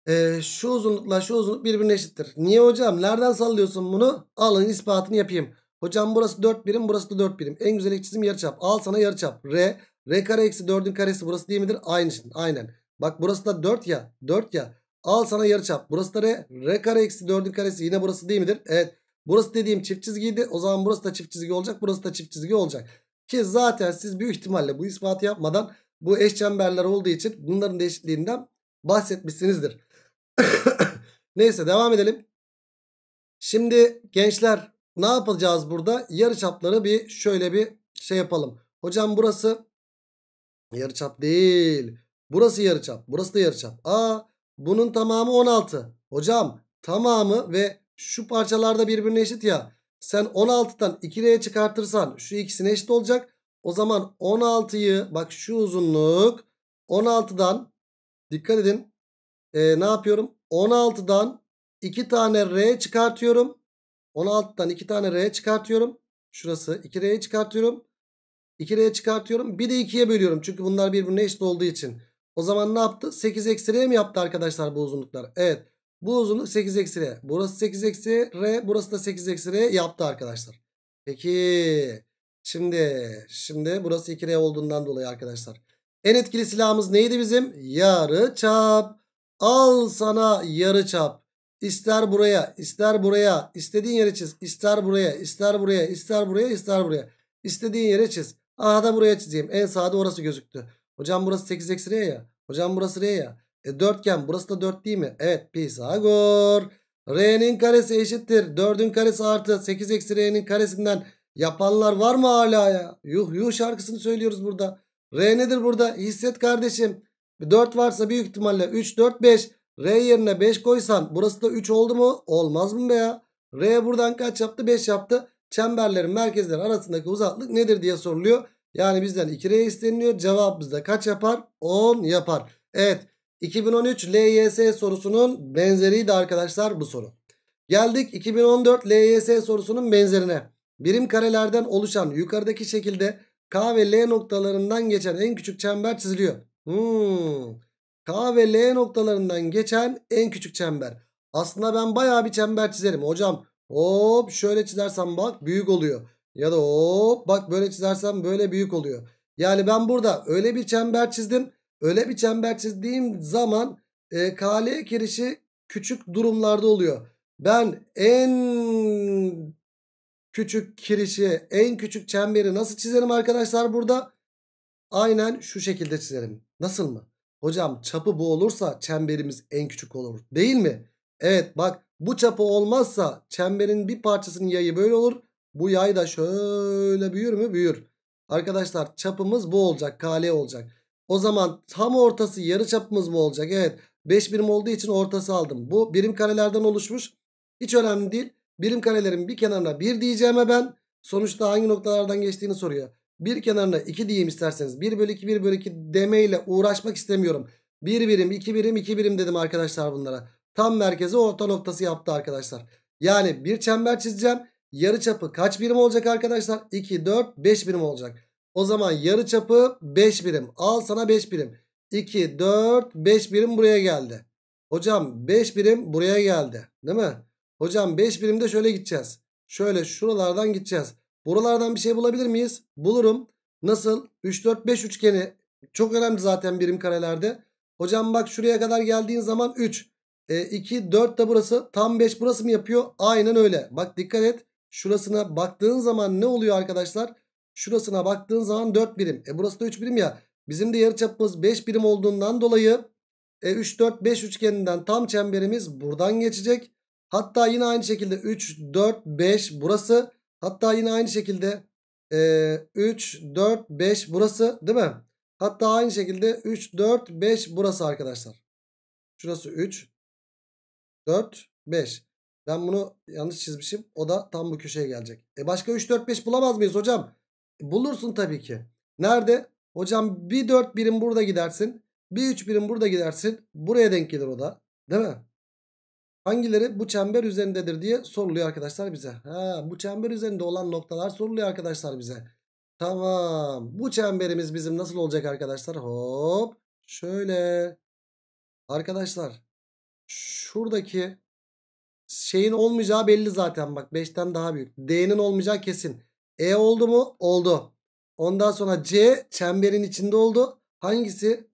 e, şu uzunlukla şu uzunluk birbirine eşittir. Niye hocam? Nereden sallıyorsun bunu? Alın ispatını yapayım. Hocam burası 4 birim burası da 4 birim. En güzel çizim yarıçap. Al sana yarıçap. R. R kare eksi 4'ün karesi burası değil midir? Aynı. Şey. Aynen. Bak burası da 4 ya. 4 ya. Al sana yarıçap. Burası da ne? R kare eksi 4'ün karesi. Yine burası değil midir? Evet. Burası dediğim çift çizgiydi. O zaman burası da çift çizgi olacak. Burası da çift çizgi olacak. Ki zaten siz büyük ihtimalle bu ispatı yapmadan bu eş çemberler olduğu için bunların değişikliğinden bahsetmişsinizdir. (coughs) Neyse devam edelim. Şimdi gençler ne yapacağız burada? Yarıçapları bir şöyle bir şey yapalım. Hocam burası yarıçap değil. Burası yarıçap. Burası da yarıçap. Aa bunun tamamı 16. Hocam tamamı ve şu parçalarda birbirine eşit ya. Sen 16'dan 2R'ye çıkartırsan şu ikisine eşit olacak. O zaman 16'yı bak şu uzunluk 16'dan dikkat edin. Ee, ne yapıyorum? 16'dan 2 tane R çıkartıyorum. 16'dan 2 tane R çıkartıyorum. Şurası 2R'ye çıkartıyorum. 2R'ye çıkartıyorum. Bir de 2'ye bölüyorum. Çünkü bunlar birbirine eşit olduğu için. O zaman ne yaptı? 8 eksi r mi yaptı arkadaşlar bu uzunluklar? Evet. Bu uzunluk 8 eksi r. Burası 8 eksi r. Burası da 8 eksi r yaptı arkadaşlar. Peki. Şimdi. Şimdi burası 2 r olduğundan dolayı arkadaşlar. En etkili silahımız neydi bizim? Yarı çap. Al sana yarı çap. İster buraya, ister buraya, istediğin yere çiz. İster buraya, ister buraya, ister buraya, ister buraya. İstediğin yere çiz. Aha da buraya çizeyim. En sağda orası gözüktü. Hocam burası 8 eksi R ya. Hocam burası R ya. E, dörtgen burası da 4 değil mi? Evet Pisagor. R'nin karesi eşittir. 4'ün karesi artı 8 eksi R'nin karesinden yapanlar var mı hala ya? Yuh yuh şarkısını söylüyoruz burada. R nedir burada? Hisset kardeşim. 4 varsa büyük ihtimalle 3, 4, 5. R yerine 5 koysan burası da 3 oldu mu? Olmaz mı be ya? R buradan kaç yaptı? 5 yaptı. Çemberlerin merkezleri arasındaki uzaklık nedir diye soruluyor. Yani bizden 2R isteniliyor. Cevabımız da kaç yapar? 10 yapar. Evet 2013 LYS sorusunun benzeriydi arkadaşlar bu soru. Geldik 2014 LYS sorusunun benzerine. Birim karelerden oluşan yukarıdaki şekilde K ve L noktalarından geçen en küçük çember çiziliyor. Hmm. K ve L noktalarından geçen en küçük çember. Aslında ben baya bir çember çizerim. Hocam hop şöyle çizersem bak büyük oluyor. Ya da hop bak böyle çizersem böyle büyük oluyor. Yani ben burada öyle bir çember çizdim. Öyle bir çember çizdiğim zaman e, KL kirişi küçük durumlarda oluyor. Ben en küçük kirişi, en küçük çemberi nasıl çizerim arkadaşlar burada? Aynen şu şekilde çizerim. Nasıl mı? Hocam çapı bu olursa çemberimiz en küçük olur değil mi? Evet bak bu çapı olmazsa çemberin bir parçasının yayı böyle olur. Bu yay da şöyle büyür mü? Büyür. Arkadaşlar çapımız bu olacak. KL olacak. O zaman tam ortası yarı çapımız mı olacak? Evet. 5 birim olduğu için ortası aldım. Bu birim karelerden oluşmuş. Hiç önemli değil. Birim karelerin bir kenarına 1 diyeceğime ben sonuçta hangi noktalardan geçtiğini soruyor. Bir kenarına 2 diyeyim isterseniz. 1 bölü 2 1 bölü 2 demeyle uğraşmak istemiyorum. 1 birim 2 birim 2 birim dedim arkadaşlar bunlara. Tam merkeze orta noktası yaptı arkadaşlar. Yani bir çember çizeceğim yarı çapı kaç birim olacak arkadaşlar? 2, 4, 5 birim olacak. O zaman yarı çapı 5 birim. Al sana 5 birim. 2, 4, 5 birim buraya geldi. Hocam 5 birim buraya geldi. Değil mi? Hocam 5 birimde şöyle gideceğiz. Şöyle şuralardan gideceğiz. Buralardan bir şey bulabilir miyiz? Bulurum. Nasıl? 3, 4, 5 üçgeni. Çok önemli zaten birim karelerde. Hocam bak şuraya kadar geldiğin zaman 3. E, 2, 4 de burası. Tam 5 burası mı yapıyor? Aynen öyle. Bak dikkat et. Şurasına baktığın zaman ne oluyor arkadaşlar? Şurasına baktığın zaman 4 birim. E burası da 3 birim ya. Bizim de yarıçapımız 5 birim olduğundan dolayı e 3 4 5 üçgeninden tam çemberimiz buradan geçecek. Hatta yine aynı şekilde 3 4 5 burası. Hatta yine aynı şekilde e, 3 4 5 burası değil mi? Hatta aynı şekilde 3 4 5 burası arkadaşlar. Şurası 3 4 5. Ben bunu yanlış çizmişim. O da tam bu köşeye gelecek. E başka 3, 4, 5 bulamaz mıyız hocam? E, bulursun tabii ki. Nerede? Hocam bir 4 birim burada gidersin. Bir 3 birim burada gidersin. Buraya denk gelir o da. Değil mi? Hangileri bu çember üzerindedir diye soruluyor arkadaşlar bize. Ha, bu çember üzerinde olan noktalar soruluyor arkadaşlar bize. Tamam. Bu çemberimiz bizim nasıl olacak arkadaşlar? Hop. Şöyle. Arkadaşlar. Şuradaki şeyin olmayacağı belli zaten bak 5'ten daha büyük. D'nin olmayacağı kesin. E oldu mu? Oldu. Ondan sonra C çemberin içinde oldu. Hangisi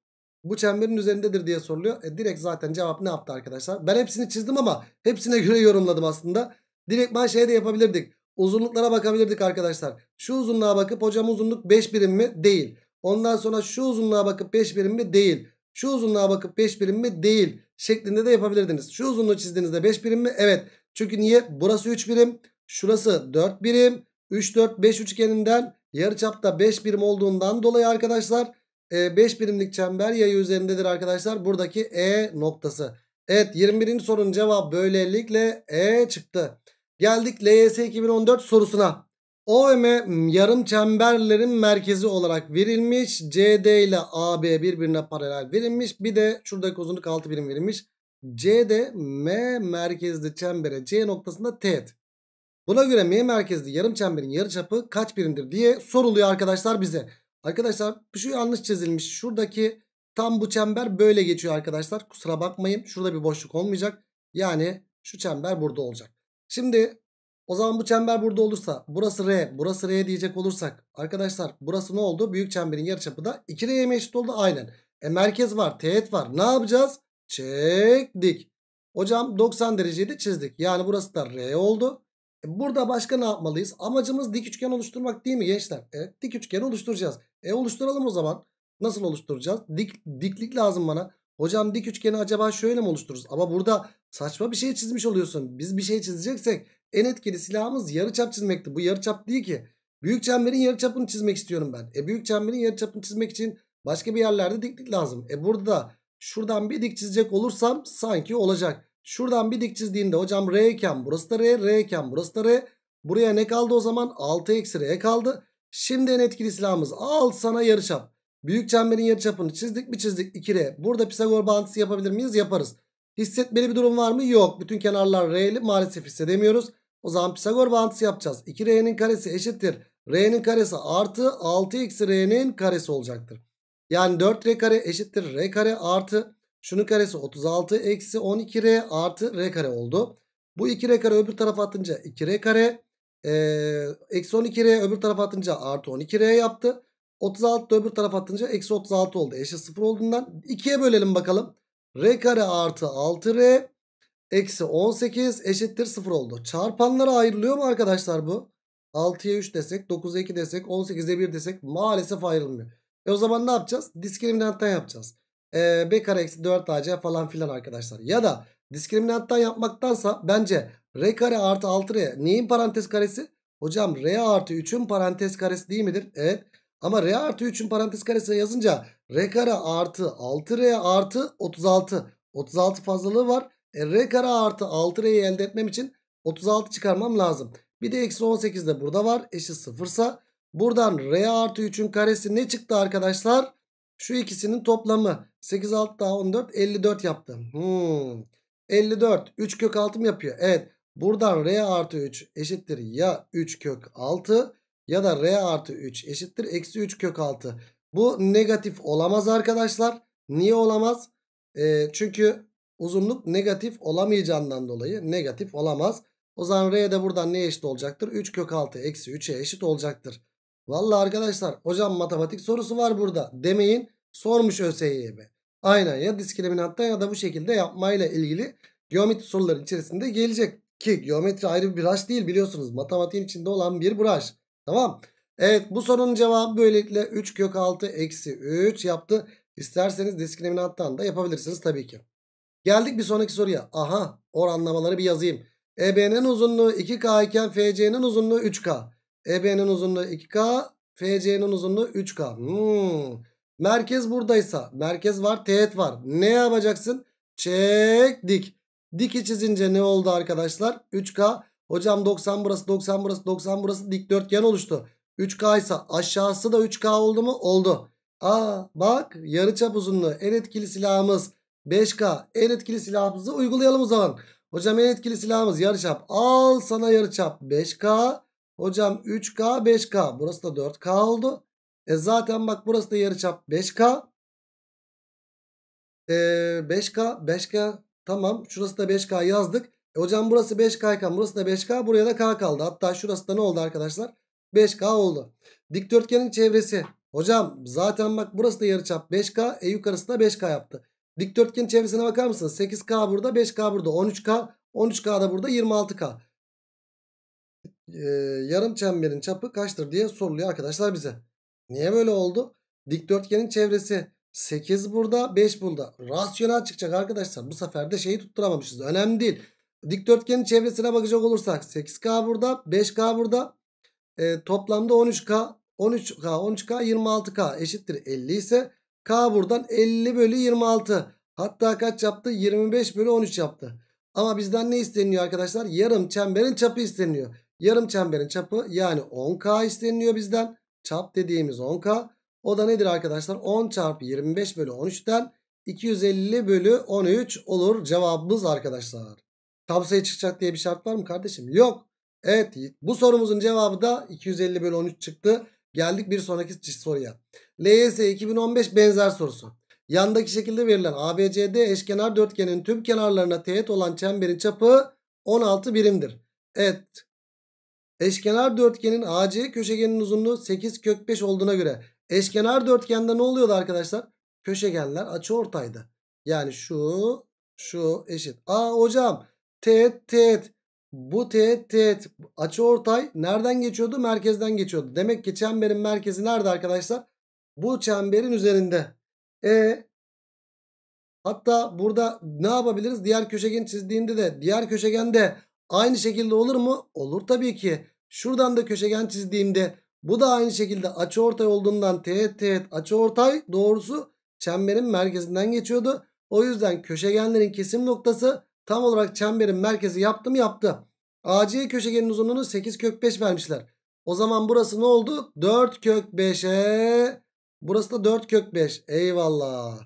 bu çemberin üzerindedir diye soruluyor. E, direkt zaten cevap ne yaptı arkadaşlar? Ben hepsini çizdim ama hepsine (laughs) göre yorumladım aslında. Direkt ben şey de yapabilirdik. Uzunluklara bakabilirdik arkadaşlar. Şu uzunluğa bakıp hocam uzunluk 5 birim mi? Değil. Ondan sonra şu uzunluğa bakıp 5 birim mi? Değil. Şu uzunluğa bakıp 5 birim mi? Değil. Şeklinde de yapabilirdiniz. Şu uzunluğu çizdiğinizde 5 birim mi? Evet. Çünkü niye? Burası 3 birim. Şurası 4 birim. 3, 4, 5 üçgeninden yarıçapta 5 birim olduğundan dolayı arkadaşlar 5 e, birimlik çember yayı üzerindedir arkadaşlar. Buradaki E noktası. Evet 21. sorunun cevabı böylelikle E çıktı. Geldik LYS 2014 sorusuna. OM yarım çemberlerin merkezi olarak verilmiş. CD ile AB birbirine paralel verilmiş. Bir de şuradaki uzunluk 6 birim verilmiş. CD M merkezli çembere C noktasında teğet. Buna göre M merkezli yarım çemberin yarıçapı kaç birimdir diye soruluyor arkadaşlar bize. Arkadaşlar şu yanlış çizilmiş. Şuradaki tam bu çember böyle geçiyor arkadaşlar. Kusura bakmayın. Şurada bir boşluk olmayacak. Yani şu çember burada olacak. Şimdi o zaman bu çember burada olursa burası R burası R diyecek olursak arkadaşlar burası ne oldu? Büyük çemberin yarıçapı da 2R'ye eşit oldu? Aynen. E merkez var teğet var ne yapacağız? Çektik. Hocam 90 dereceyi de çizdik. Yani burası da R oldu. E burada başka ne yapmalıyız? Amacımız dik üçgen oluşturmak değil mi gençler? Evet dik üçgen oluşturacağız. E oluşturalım o zaman. Nasıl oluşturacağız? Dik, diklik lazım bana. Hocam dik üçgeni acaba şöyle mi oluştururuz? Ama burada saçma bir şey çizmiş oluyorsun. Biz bir şey çizeceksek en etkili silahımız yarıçap çizmekti. Bu yarıçap değil ki. Büyük çemberin yarıçapını çizmek istiyorum ben. E büyük çemberin yarıçapını çizmek için başka bir yerlerde diklik lazım. E burada şuradan bir dik çizecek olursam sanki olacak. Şuradan bir dik çizdiğinde hocam R iken burası da R, R iken burası da R. Buraya ne kaldı o zaman? 6 eksi R kaldı. Şimdi en etkili silahımız al sana yarıçap. Büyük çemberin yarıçapını çizdik mi çizdik 2R. Burada Pisagor bağıntısı yapabilir miyiz? Yaparız. Hissetmeli bir durum var mı? Yok. Bütün kenarlar R'li maalesef hissedemiyoruz. O zaman Pisagor bağıntısı yapacağız. 2R'nin karesi eşittir. R'nin karesi artı 6 eksi R'nin karesi olacaktır. Yani 4R kare eşittir R kare artı şunun karesi 36 eksi 12R artı R kare oldu. Bu 2R kare öbür tarafa atınca 2R kare eksi 12R öbür tarafa atınca artı 12R yaptı. 36 öbür tarafa atınca eksi 36 oldu. Eşit 0 olduğundan 2'ye bölelim bakalım. R kare artı 6R eksi 18 eşittir 0 oldu. Çarpanlara ayrılıyor mu arkadaşlar bu? 6'ya 3 desek 9'a 2 desek 18'e 1 desek maalesef ayrılmıyor. E o zaman ne yapacağız? Diskriminanttan yapacağız. E, B kare eksi 4 AC falan filan arkadaşlar. Ya da diskriminanttan yapmaktansa bence R kare artı 6R neyin parantez karesi? Hocam R artı 3'ün parantez karesi değil midir? Evet. Ama R artı 3'ün parantez karesi yazınca R kare artı 6R artı 36. 36 fazlalığı var. E, R kare artı 6R'yi elde etmem için 36 çıkarmam lazım. Bir de eksi 18 de burada var. Eşit sıfırsa. Buradan R artı 3'ün karesi ne çıktı arkadaşlar? Şu ikisinin toplamı. 8 6 daha 14 54 yaptım. Hmm. 54 3 kök 6 mı yapıyor? Evet. Buradan R artı 3 eşittir ya 3 kök 6 ya da R artı 3 eşittir eksi 3 kök 6. Bu negatif olamaz arkadaşlar. Niye olamaz? E, çünkü uzunluk negatif olamayacağından dolayı negatif olamaz. O zaman R de buradan ne eşit olacaktır? 3 kök 6 eksi 3'e eşit olacaktır. Vallahi arkadaşlar hocam matematik sorusu var burada demeyin. Sormuş ÖSYM. Aynen ya diskriminatta ya da bu şekilde yapmayla ilgili geometri soruların içerisinde gelecek. Ki geometri ayrı bir branş değil biliyorsunuz. Matematiğin içinde olan bir branş. Tamam Evet bu sorunun cevabı böylelikle 3 kök 6 eksi 3 yaptı. İsterseniz diskriminanttan da yapabilirsiniz tabii ki. Geldik bir sonraki soruya. Aha oranlamaları bir yazayım. EB'nin uzunluğu 2K iken FC'nin uzunluğu 3K. EB'nin uzunluğu 2K, FC'nin uzunluğu 3K. Hmm. Merkez buradaysa, merkez var, teğet var. Ne yapacaksın? Çek dik. Diki çizince ne oldu arkadaşlar? 3K. Hocam 90 burası, 90 burası, 90 burası dikdörtgen oluştu. 3K ise aşağısı da 3K oldu mu? Oldu. Aa bak yarıçap uzunluğu en etkili silahımız 5K. En etkili silahımızı uygulayalım o zaman. Hocam en etkili silahımız yarıçap. Al sana yarıçap 5K. Hocam 3K 5K. Burası da 4K oldu. E zaten bak burası da yarıçap 5K. E, 5K 5K tamam. Şurası da 5K yazdık. E, hocam burası 5K iken burası da 5K. Buraya da K kaldı. Hatta şurası da ne oldu arkadaşlar? 5K oldu. Dikdörtgenin çevresi. Hocam zaten bak burası da yarıçap 5K. E yukarısı da 5K yaptı. Dikdörtgenin çevresine bakar mısınız? 8K burada 5K burada 13K. 13K da burada 26K. Ee, yarım çemberin çapı kaçtır diye soruluyor arkadaşlar bize. Niye böyle oldu? Dikdörtgenin çevresi 8 burada 5 burada. Rasyonel çıkacak arkadaşlar. Bu sefer de şeyi tutturamamışız. Önemli değil. Dikdörtgenin çevresine bakacak olursak 8K burada 5K burada e, toplamda 13K 13K 13K 26K eşittir 50 ise K buradan 50 bölü 26 hatta kaç yaptı 25 bölü 13 yaptı. Ama bizden ne isteniyor arkadaşlar yarım çemberin çapı isteniyor. Yarım çemberin çapı yani 10K isteniyor bizden. Çap dediğimiz 10K. O da nedir arkadaşlar? 10 çarpı 25 bölü 13'ten 250 bölü 13 olur cevabımız arkadaşlar. Tam çıkacak diye bir şart var mı kardeşim? Yok. Evet bu sorumuzun cevabı da 250 bölü 13 çıktı. Geldik bir sonraki soruya. LYS 2015 benzer sorusu. Yandaki şekilde verilen ABCD eşkenar dörtgenin tüm kenarlarına teğet olan çemberin çapı 16 birimdir. Evet. Eşkenar dörtgenin AC köşegenin uzunluğu 8 kök 5 olduğuna göre eşkenar dörtgende ne oluyordu arkadaşlar? Köşegenler açı ortaydı. Yani şu şu eşit. Aa hocam teğet teğet bu teğet teğet açı ortay nereden geçiyordu? Merkezden geçiyordu. Demek ki çemberin merkezi nerede arkadaşlar? Bu çemberin üzerinde. E hatta burada ne yapabiliriz? Diğer köşegen çizdiğinde de diğer köşegende aynı şekilde olur mu? Olur tabii ki. Şuradan da köşegen çizdiğimde bu da aynı şekilde açı ortay olduğundan teğet teğet açı ortay doğrusu çemberin merkezinden geçiyordu. O yüzden köşegenlerin kesim noktası Tam olarak çemberin merkezi yaptı mı yaptı. AC köşegenin uzunluğunu 8 kök 5 vermişler. O zaman burası ne oldu? 4 kök 5'e. Burası da 4 kök 5. Eyvallah.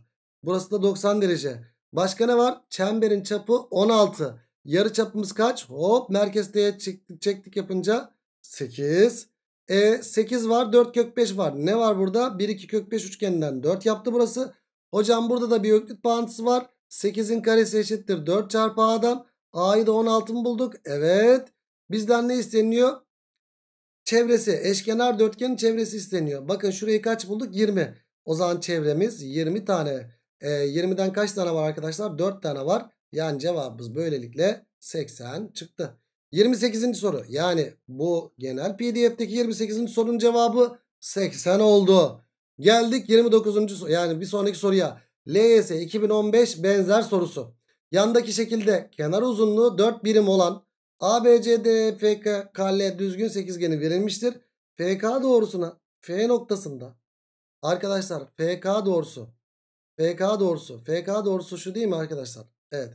Burası da 90 derece. Başka ne var? Çemberin çapı 16. Yarı çapımız kaç? Hop merkez çektik, çektik yapınca 8. E 8 var 4 kök 5 var. Ne var burada? 1 2 kök 5 üçgeninden 4 yaptı burası. Hocam burada da bir öklit bağıntısı var. 8'in karesi eşittir 4 çarpı A'dan. A'yı da 16 mı bulduk? Evet. Bizden ne isteniyor? Çevresi eşkenar dörtgenin çevresi isteniyor. Bakın şurayı kaç bulduk? 20. O zaman çevremiz 20 tane. E, 20'den kaç tane var arkadaşlar? 4 tane var. Yani cevabımız böylelikle 80 çıktı. 28. soru. Yani bu genel pdf'deki 28. sorunun cevabı 80 oldu. Geldik 29. soru. Yani bir sonraki soruya. LYS 2015 benzer sorusu. Yandaki şekilde kenar uzunluğu 4 birim olan ABCD e, FK düzgün sekizgeni verilmiştir. FK doğrusuna F noktasında arkadaşlar FK doğrusu FK doğrusu FK doğrusu şu değil mi arkadaşlar? Evet.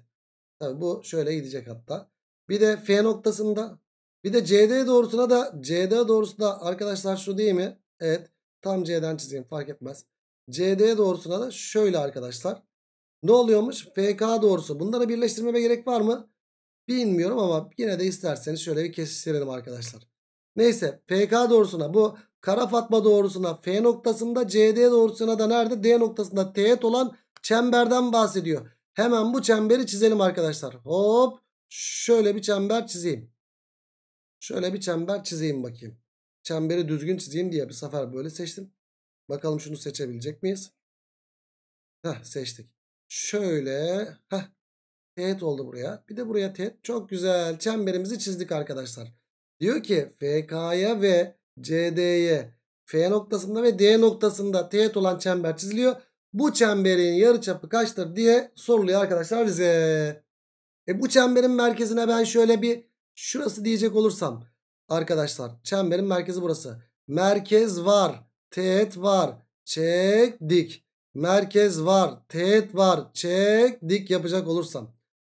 Tabii bu şöyle gidecek hatta. Bir de F noktasında bir de CD doğrusuna da CD doğrusu da arkadaşlar şu değil mi? Evet. Tam C'den çizeyim fark etmez. CD doğrusuna da şöyle arkadaşlar. Ne oluyormuş? FK doğrusu. Bunları birleştirmeme gerek var mı? Bilmiyorum ama yine de isterseniz şöyle bir kesiştirelim arkadaşlar. Neyse FK doğrusuna bu kara fatma doğrusuna F noktasında CD doğrusuna da nerede? D noktasında teğet olan çemberden bahsediyor. Hemen bu çemberi çizelim arkadaşlar. Hop şöyle bir çember çizeyim. Şöyle bir çember çizeyim bakayım. Çemberi düzgün çizeyim diye bir sefer böyle seçtim. Bakalım şunu seçebilecek miyiz? Heh, seçtik. Şöyle. Heh, teğet oldu buraya. Bir de buraya teğet. Çok güzel. Çemberimizi çizdik arkadaşlar. Diyor ki FK'ya ve CD'ye F noktasında ve D noktasında teğet olan çember çiziliyor. Bu çemberin yarıçapı kaçtır diye soruluyor arkadaşlar bize. E bu çemberin merkezine ben şöyle bir şurası diyecek olursam arkadaşlar çemberin merkezi burası. Merkez var teğet var. Çek dik. Merkez var. Teğet var. Çek dik yapacak olursan.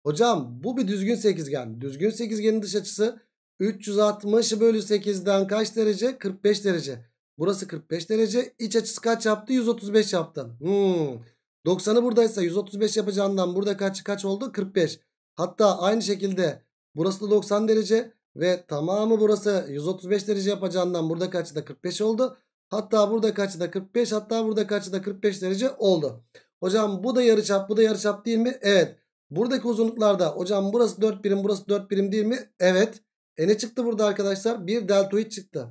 Hocam bu bir düzgün sekizgen. Düzgün sekizgenin dış açısı 360 bölü 8'den kaç derece? 45 derece. Burası 45 derece. İç açısı kaç yaptı? 135 yaptı. Hmm. 90'ı buradaysa 135 yapacağından burada kaç kaç oldu? 45. Hatta aynı şekilde burası da 90 derece ve tamamı burası 135 derece yapacağından burada kaçı da 45 oldu. Hatta burada kaçı da 45 hatta burada kaçı da 45 derece oldu. Hocam bu da yarıçap bu da yarıçap değil mi? Evet. Buradaki uzunluklarda hocam burası 4 birim burası 4 birim değil mi? Evet. E ne çıktı burada arkadaşlar? Bir deltoid çıktı.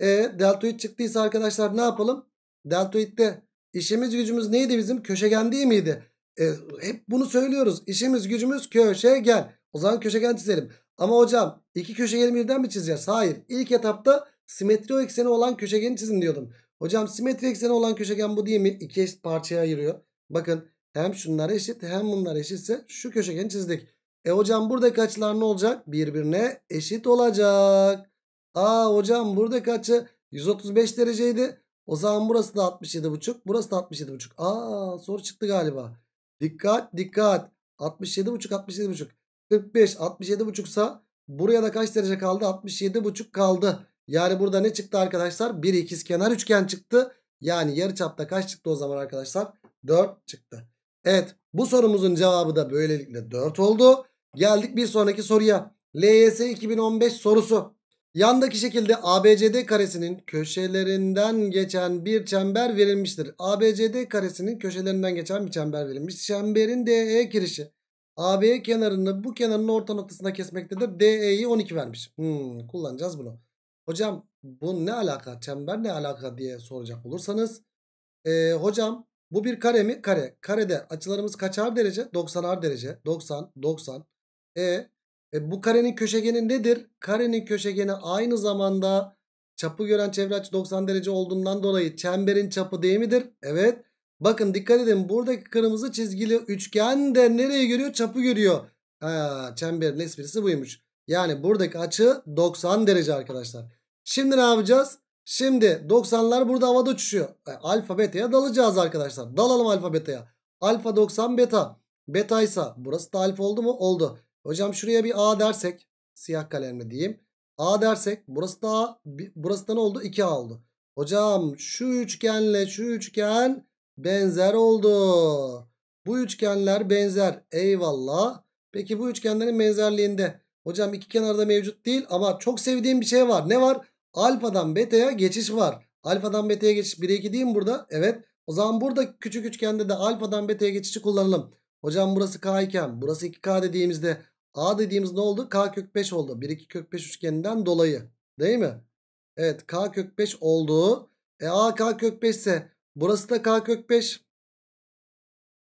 E deltoid çıktıysa arkadaşlar ne yapalım? Deltoid'de işimiz gücümüz neydi bizim? Köşegen değil miydi? E, hep bunu söylüyoruz. İşimiz gücümüz köşegen. O zaman köşegen çizelim. Ama hocam iki köşegeni birden mi çizeceğiz? Hayır. İlk etapta simetri o ekseni olan köşegeni çizin diyordum. Hocam simetri ekseni olan köşegen bu değil mi? İki eşit parçaya ayırıyor. Bakın hem şunlar eşit hem bunlar eşitse şu köşegeni çizdik. E hocam buradaki açılar ne olacak? Birbirine eşit olacak. Aa hocam buradaki açı 135 dereceydi. O zaman burası da 67,5. Burası da 67,5. Aa soru çıktı galiba. Dikkat dikkat. 67,5 67,5. 45 67,5 ise buraya da kaç derece kaldı? 67,5 kaldı. Yani burada ne çıktı arkadaşlar? Bir kenar üçgen çıktı. Yani yarıçapta kaç çıktı o zaman arkadaşlar? 4 çıktı. Evet bu sorumuzun cevabı da böylelikle 4 oldu. Geldik bir sonraki soruya. LYS 2015 sorusu. Yandaki şekilde ABCD karesinin köşelerinden geçen bir çember verilmiştir. ABCD karesinin köşelerinden geçen bir çember verilmiş. Çemberin DE kirişi. AB kenarını bu kenarın orta noktasına kesmektedir. DE'yi 12 vermiş. Hmm, kullanacağız bunu. Hocam bu ne alaka çember ne alaka diye soracak olursanız. E, hocam bu bir kare mi? Kare. Karede açılarımız kaçar derece? 90'ar derece. 90, 90. E, e bu karenin köşegeni nedir? Karenin köşegeni aynı zamanda çapı gören çevre açı 90 derece olduğundan dolayı çemberin çapı değil midir? Evet. Bakın dikkat edin buradaki kırmızı çizgili üçgen de nereye görüyor? Çapı görüyor. Ha, çemberin esprisi buymuş. Yani buradaki açı 90 derece arkadaşlar. Şimdi ne yapacağız? Şimdi 90'lar burada havada uçuşuyor. E, alfa beta'ya dalacağız arkadaşlar. Dalalım alfa beta'ya. Alfa 90 beta. Beta ise burası da alfa oldu mu? Oldu. Hocam şuraya bir A dersek. Siyah kalemle diyeyim. A dersek burası da A, burası da ne oldu? 2A oldu. Hocam şu üçgenle şu üçgen benzer oldu. Bu üçgenler benzer. Eyvallah. Peki bu üçgenlerin benzerliğinde Hocam iki kenarda mevcut değil ama çok sevdiğim bir şey var. Ne var? Alfadan beta'ya geçiş var. Alfadan beta'ya geçiş 1'e 2 değil mi burada? Evet. O zaman burada küçük üçgende de alfadan beta'ya geçişi kullanalım. Hocam burası K iken burası 2K dediğimizde A dediğimiz ne oldu? K kök 5 oldu. 1 2 kök 5 üçgeninden dolayı. Değil mi? Evet K kök 5 oldu. E A K kök 5 ise burası da K kök 5.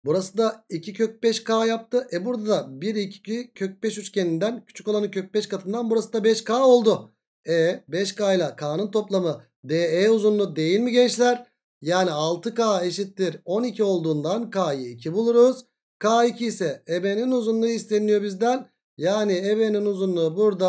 Burası da 2 kök 5K yaptı. E burada da 1, 2 kök 5 üçgeninden küçük olanın kök 5 katından burası da 5K oldu. E 5K ile K'nın toplamı DE uzunluğu değil mi gençler? Yani 6K eşittir 12 olduğundan K'yı 2 buluruz. K2 ise eb'nin uzunluğu isteniliyor bizden. Yani eb'nin uzunluğu burada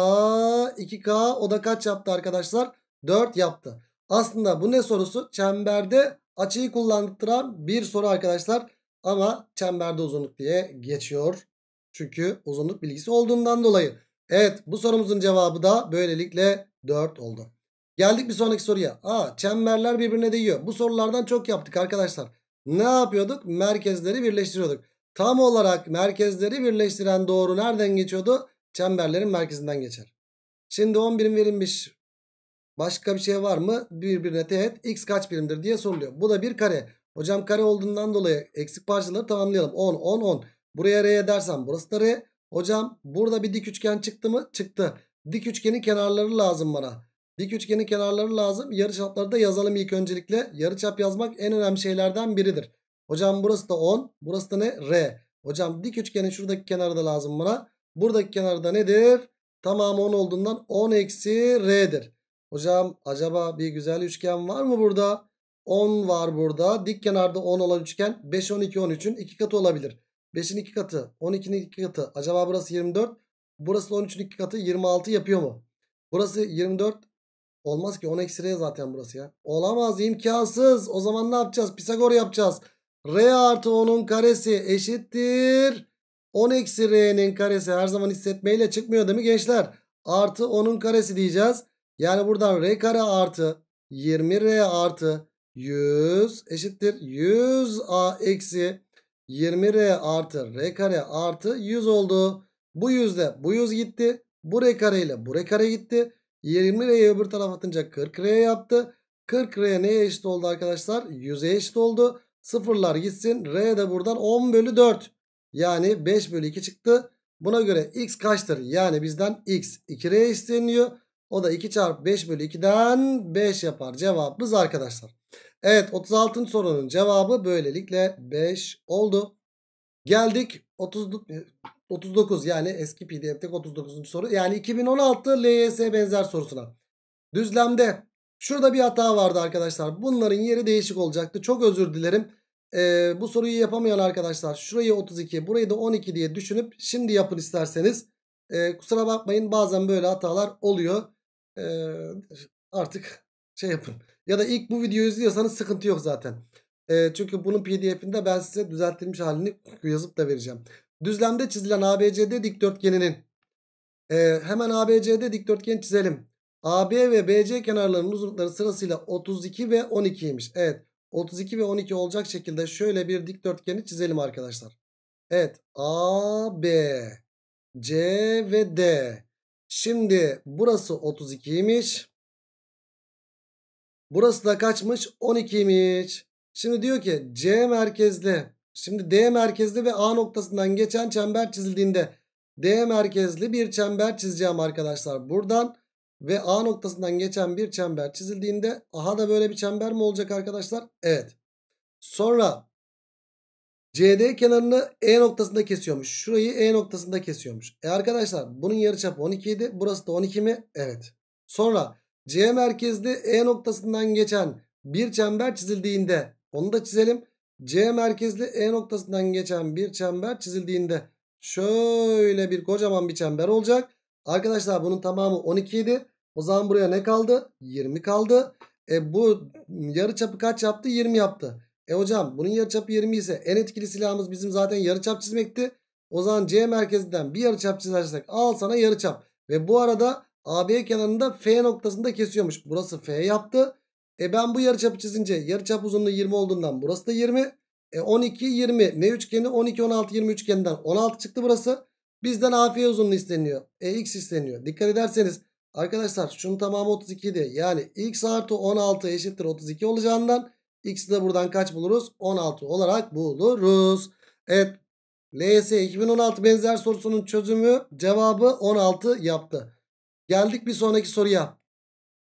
2K o da kaç yaptı arkadaşlar? 4 yaptı. Aslında bu ne sorusu? Çemberde açıyı kullandıran bir soru arkadaşlar. Ama çemberde uzunluk diye geçiyor. Çünkü uzunluk bilgisi olduğundan dolayı. Evet bu sorumuzun cevabı da böylelikle 4 oldu. Geldik bir sonraki soruya. Aa çemberler birbirine değiyor. Bu sorulardan çok yaptık arkadaşlar. Ne yapıyorduk? Merkezleri birleştiriyorduk. Tam olarak merkezleri birleştiren doğru nereden geçiyordu? Çemberlerin merkezinden geçer. Şimdi 10 birim verilmiş. Başka bir şey var mı? Birbirine teğet x kaç birimdir diye soruluyor. Bu da bir kare. Hocam kare olduğundan dolayı eksik parçaları tamamlayalım. 10, 10, 10. Buraya R dersem burası da R. Hocam burada bir dik üçgen çıktı mı? Çıktı. Dik üçgenin kenarları lazım bana. Dik üçgenin kenarları lazım. Yarıçapları da yazalım ilk öncelikle. Yarıçap yazmak en önemli şeylerden biridir. Hocam burası da 10. Burası da ne? R. Hocam dik üçgenin şuradaki kenarı da lazım bana. Buradaki kenarı da nedir? Tamamı 10 olduğundan 10 eksi R'dir. Hocam acaba bir güzel üçgen var mı burada? 10 var burada. Dik kenarda 10 olan üçgen 5, 12, 13'ün 2 katı olabilir. 5'in 2 katı, 12'nin 2 katı. Acaba burası 24. Burası 13'ün 2 katı 26 yapıyor mu? Burası 24. Olmaz ki 10 eksi zaten burası ya. Olamaz imkansız. O zaman ne yapacağız? Pisagor yapacağız. R artı 10'un karesi eşittir. 10 eksi R'nin karesi her zaman hissetmeyle çıkmıyor değil mi gençler? Artı 10'un karesi diyeceğiz. Yani buradan R kare artı 20R artı 100 eşittir 100a eksi 20r artı r kare artı 100 oldu. Bu yüzde bu yüz gitti. Bu r kare ile bu r kare gitti. 20r'yi öbür tarafa atınca 40r yaptı. 40r neye eşit oldu arkadaşlar? 100'e eşit oldu. Sıfırlar gitsin. R de buradan 10 bölü 4. Yani 5 bölü 2 çıktı. Buna göre x kaçtır? Yani bizden x 2r isteniyor. O da 2 çarpı 5 bölü 2'den 5 yapar cevabımız arkadaşlar. Evet 36. sorunun cevabı böylelikle 5 oldu. Geldik 39 e, yani eski PDF'deki 39. soru. Yani 2016 LYS benzer sorusuna. Düzlemde şurada bir hata vardı arkadaşlar. Bunların yeri değişik olacaktı. Çok özür dilerim. Ee, bu soruyu yapamayan arkadaşlar şurayı 32 burayı da 12 diye düşünüp şimdi yapın isterseniz. Ee, kusura bakmayın bazen böyle hatalar oluyor artık şey yapın. Ya da ilk bu videoyu izliyorsanız sıkıntı yok zaten. E, çünkü bunun pdf'inde ben size düzeltilmiş halini yazıp da vereceğim. Düzlemde çizilen ABCD dikdörtgeninin e, hemen ABCD dikdörtgen çizelim. AB ve BC kenarlarının uzunlukları sırasıyla 32 ve 12'ymiş. Evet 32 ve 12 olacak şekilde şöyle bir dikdörtgeni çizelim arkadaşlar. Evet A, B, C ve D. Şimdi burası 32'ymiş. Burası da kaçmış? 12'ymiş. Şimdi diyor ki C merkezli. Şimdi D merkezli ve A noktasından geçen çember çizildiğinde D merkezli bir çember çizeceğim arkadaşlar. Buradan ve A noktasından geçen bir çember çizildiğinde aha da böyle bir çember mi olacak arkadaşlar? Evet. Sonra CD kenarını E noktasında kesiyormuş. Şurayı E noktasında kesiyormuş. E arkadaşlar bunun yarıçapı 12 idi. Burası da 12 mi? Evet. Sonra C merkezli E noktasından geçen bir çember çizildiğinde onu da çizelim. C merkezli E noktasından geçen bir çember çizildiğinde şöyle bir kocaman bir çember olacak. Arkadaşlar bunun tamamı 12 idi. O zaman buraya ne kaldı? 20 kaldı. E bu yarıçapı kaç yaptı? 20 yaptı. E hocam bunun yarıçapı 20 ise en etkili silahımız bizim zaten yarıçap çizmekti. O zaman C merkezinden bir yarıçap çizersek al sana yarıçap. Ve bu arada AB kenarında F noktasında kesiyormuş. Burası F yaptı. E ben bu yarıçapı çizince yarıçap uzunluğu 20 olduğundan burası da 20. E 12 20 ne üçgeni 12 16 20 üçgeninden 16 çıktı burası. Bizden AF uzunluğu isteniyor. E x isteniyor. Dikkat ederseniz arkadaşlar şunun tamamı 32 idi. Yani x artı 16 eşittir 32 olacağından X'i de buradan kaç buluruz? 16 olarak buluruz. Evet. LS 2016 benzer sorusunun çözümü cevabı 16 yaptı. Geldik bir sonraki soruya.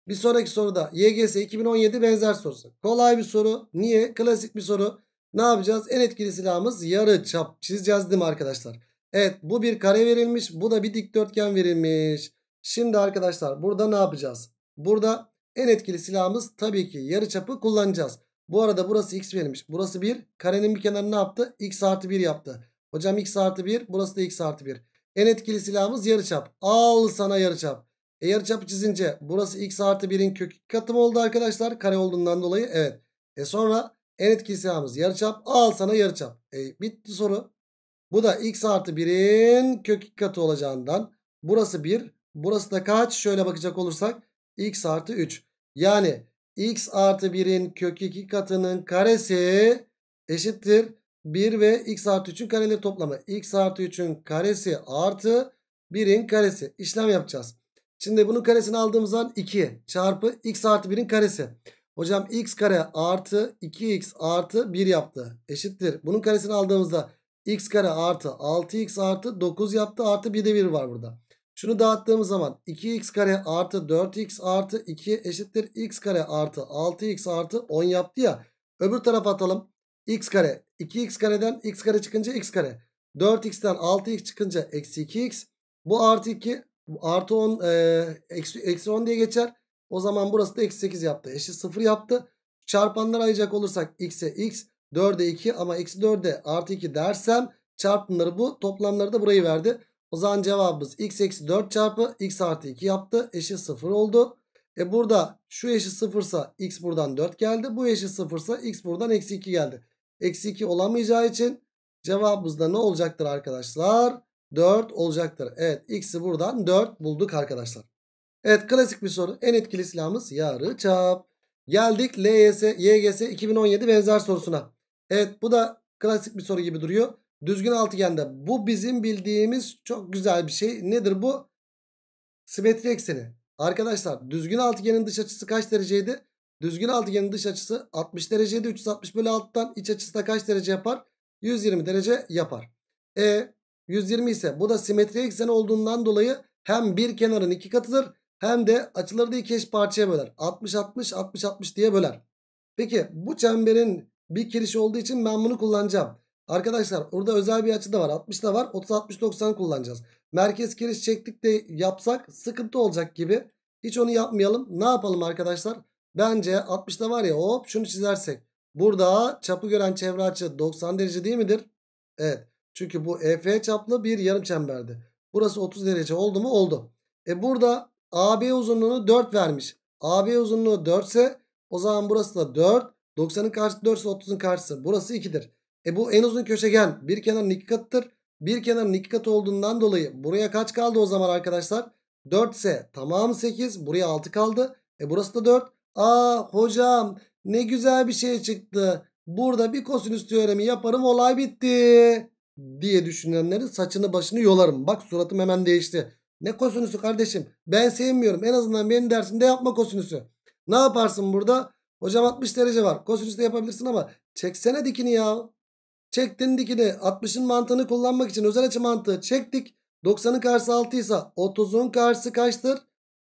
Bir sonraki soruda YGS 2017 benzer sorusu. Kolay bir soru. Niye? Klasik bir soru. Ne yapacağız? En etkili silahımız yarı çap çizeceğiz değil mi arkadaşlar? Evet bu bir kare verilmiş. Bu da bir dikdörtgen verilmiş. Şimdi arkadaşlar burada ne yapacağız? Burada en etkili silahımız tabii ki yarı çapı kullanacağız. Bu arada burası x verilmiş. Burası 1. Karenin bir kenarı ne yaptı? x artı 1 yaptı. Hocam x artı 1. Burası da x artı 1. En etkili silahımız yarıçap. Al sana yarıçap. E yarıçapı çizince burası x artı 1'in kök katı mı oldu arkadaşlar. Kare olduğundan dolayı evet. E sonra en etkili silahımız yarıçap. Al sana yarıçap. E bitti soru. Bu da x artı 1'in kök katı olacağından burası 1. Burası da kaç? Şöyle bakacak olursak x artı 3. Yani x artı 1'in kök 2 katının karesi eşittir. 1 ve x artı 3'ün kareleri toplamı. x artı 3'ün karesi artı 1'in karesi. İşlem yapacağız. Şimdi bunun karesini aldığımız zaman 2 çarpı x artı 1'in karesi. Hocam x kare artı 2x artı 1 yaptı. Eşittir. Bunun karesini aldığımızda x kare artı 6x artı 9 yaptı. Artı bir de 1 var burada. Şunu dağıttığımız zaman 2x kare artı 4x artı 2 eşittir x kare artı 6x artı 10 yaptı ya. Öbür tarafa atalım. x kare 2x kareden x kare çıkınca x kare. 4x'ten 6x çıkınca eksi 2x. Bu artı 2 artı 10 e, eksi, eksi 10 diye geçer. O zaman burası da eksi 8 yaptı. Eşit 0 yaptı. Çarpanları ayacak olursak x'e x 4'e 2 ama eksi 4'e artı 2 dersem çarpımları bu. Toplamları da burayı verdi. O zaman cevabımız x eksi 4 çarpı x artı 2 yaptı. Eşit 0 oldu. E burada şu eşit 0 ise x buradan 4 geldi. Bu eşit 0 ise x buradan eksi 2 geldi. Eksi 2 olamayacağı için cevabımız da ne olacaktır arkadaşlar? 4 olacaktır. Evet x'i buradan 4 bulduk arkadaşlar. Evet klasik bir soru. En etkili silahımız yarı çap. Geldik LYS, YGS 2017 benzer sorusuna. Evet bu da klasik bir soru gibi duruyor. Düzgün altıgende. Bu bizim bildiğimiz çok güzel bir şey. Nedir bu? Simetri ekseni. Arkadaşlar düzgün altıgenin dış açısı kaç dereceydi? Düzgün altıgenin dış açısı 60 dereceydi. 360 bölü 6'dan iç açısı da kaç derece yapar? 120 derece yapar. E 120 ise bu da simetri ekseni olduğundan dolayı hem bir kenarın iki katıdır hem de açıları da iki eş parçaya böler. 60 60 60 60 diye böler. Peki bu çemberin bir kiriş olduğu için ben bunu kullanacağım. Arkadaşlar orada özel bir açı da var. 60 da var. 30-60-90 kullanacağız. Merkez kiriş çektik de yapsak sıkıntı olacak gibi. Hiç onu yapmayalım. Ne yapalım arkadaşlar? Bence 60 da var ya hop şunu çizersek. Burada çapı gören çevre açı 90 derece değil midir? Evet. Çünkü bu EF çaplı bir yarım çemberdi. Burası 30 derece oldu mu? Oldu. E burada AB uzunluğunu 4 vermiş. AB uzunluğu 4 ise o zaman burası da 4. 90'ın karşısı 4 ise 30'un karşısı. Burası 2'dir. E bu en uzun köşegen bir kenarın iki katıdır. Bir kenarın iki katı olduğundan dolayı buraya kaç kaldı o zaman arkadaşlar? 4 ise tamam 8. Buraya 6 kaldı. E burası da 4. Aa hocam ne güzel bir şey çıktı. Burada bir kosinüs teoremi yaparım olay bitti. Diye düşünenleri saçını başını yolarım. Bak suratım hemen değişti. Ne kosinüsü kardeşim? Ben sevmiyorum. En azından benim dersimde yapma kosinüsü. Ne yaparsın burada? Hocam 60 derece var. kosinüs de yapabilirsin ama çeksene dikini ya. Çektin dikini 60'ın mantığını kullanmak için özel açı mantığı çektik. 90'ın karşısı 6 ise 30'un karşısı kaçtır?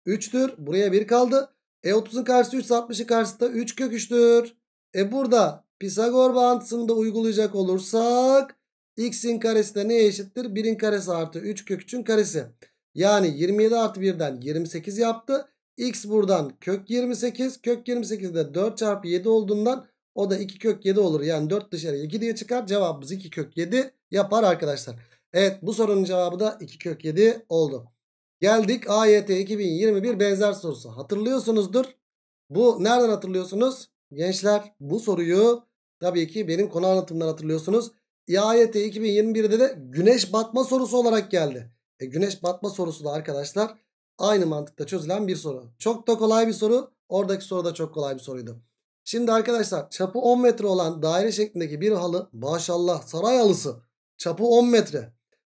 3'tür. Buraya 1 kaldı. E 30'un karşısı 3 60'ın karşısı da 3 kök 3'tür. E burada Pisagor bağıntısını da uygulayacak olursak x'in karesi de neye eşittir? 1'in karesi artı 3 kök 3'ün karesi. Yani 27 artı 1'den 28 yaptı. X buradan kök 28. Kök 28 de 4 çarpı 7 olduğundan o da 2 kök 7 olur. Yani 4 dışarıya 2 diye çıkar. Cevabımız 2 kök 7 yapar arkadaşlar. Evet bu sorunun cevabı da 2 kök 7 oldu. Geldik AYT 2021 benzer sorusu. Hatırlıyorsunuzdur. Bu nereden hatırlıyorsunuz? Gençler bu soruyu tabii ki benim konu anlatımından hatırlıyorsunuz. AYT 2021'de de güneş batma sorusu olarak geldi. E, güneş batma sorusu da arkadaşlar aynı mantıkta çözülen bir soru. Çok da kolay bir soru. Oradaki soru da çok kolay bir soruydu. Şimdi arkadaşlar çapı 10 metre olan daire şeklindeki bir halı maşallah saray halısı çapı 10 metre.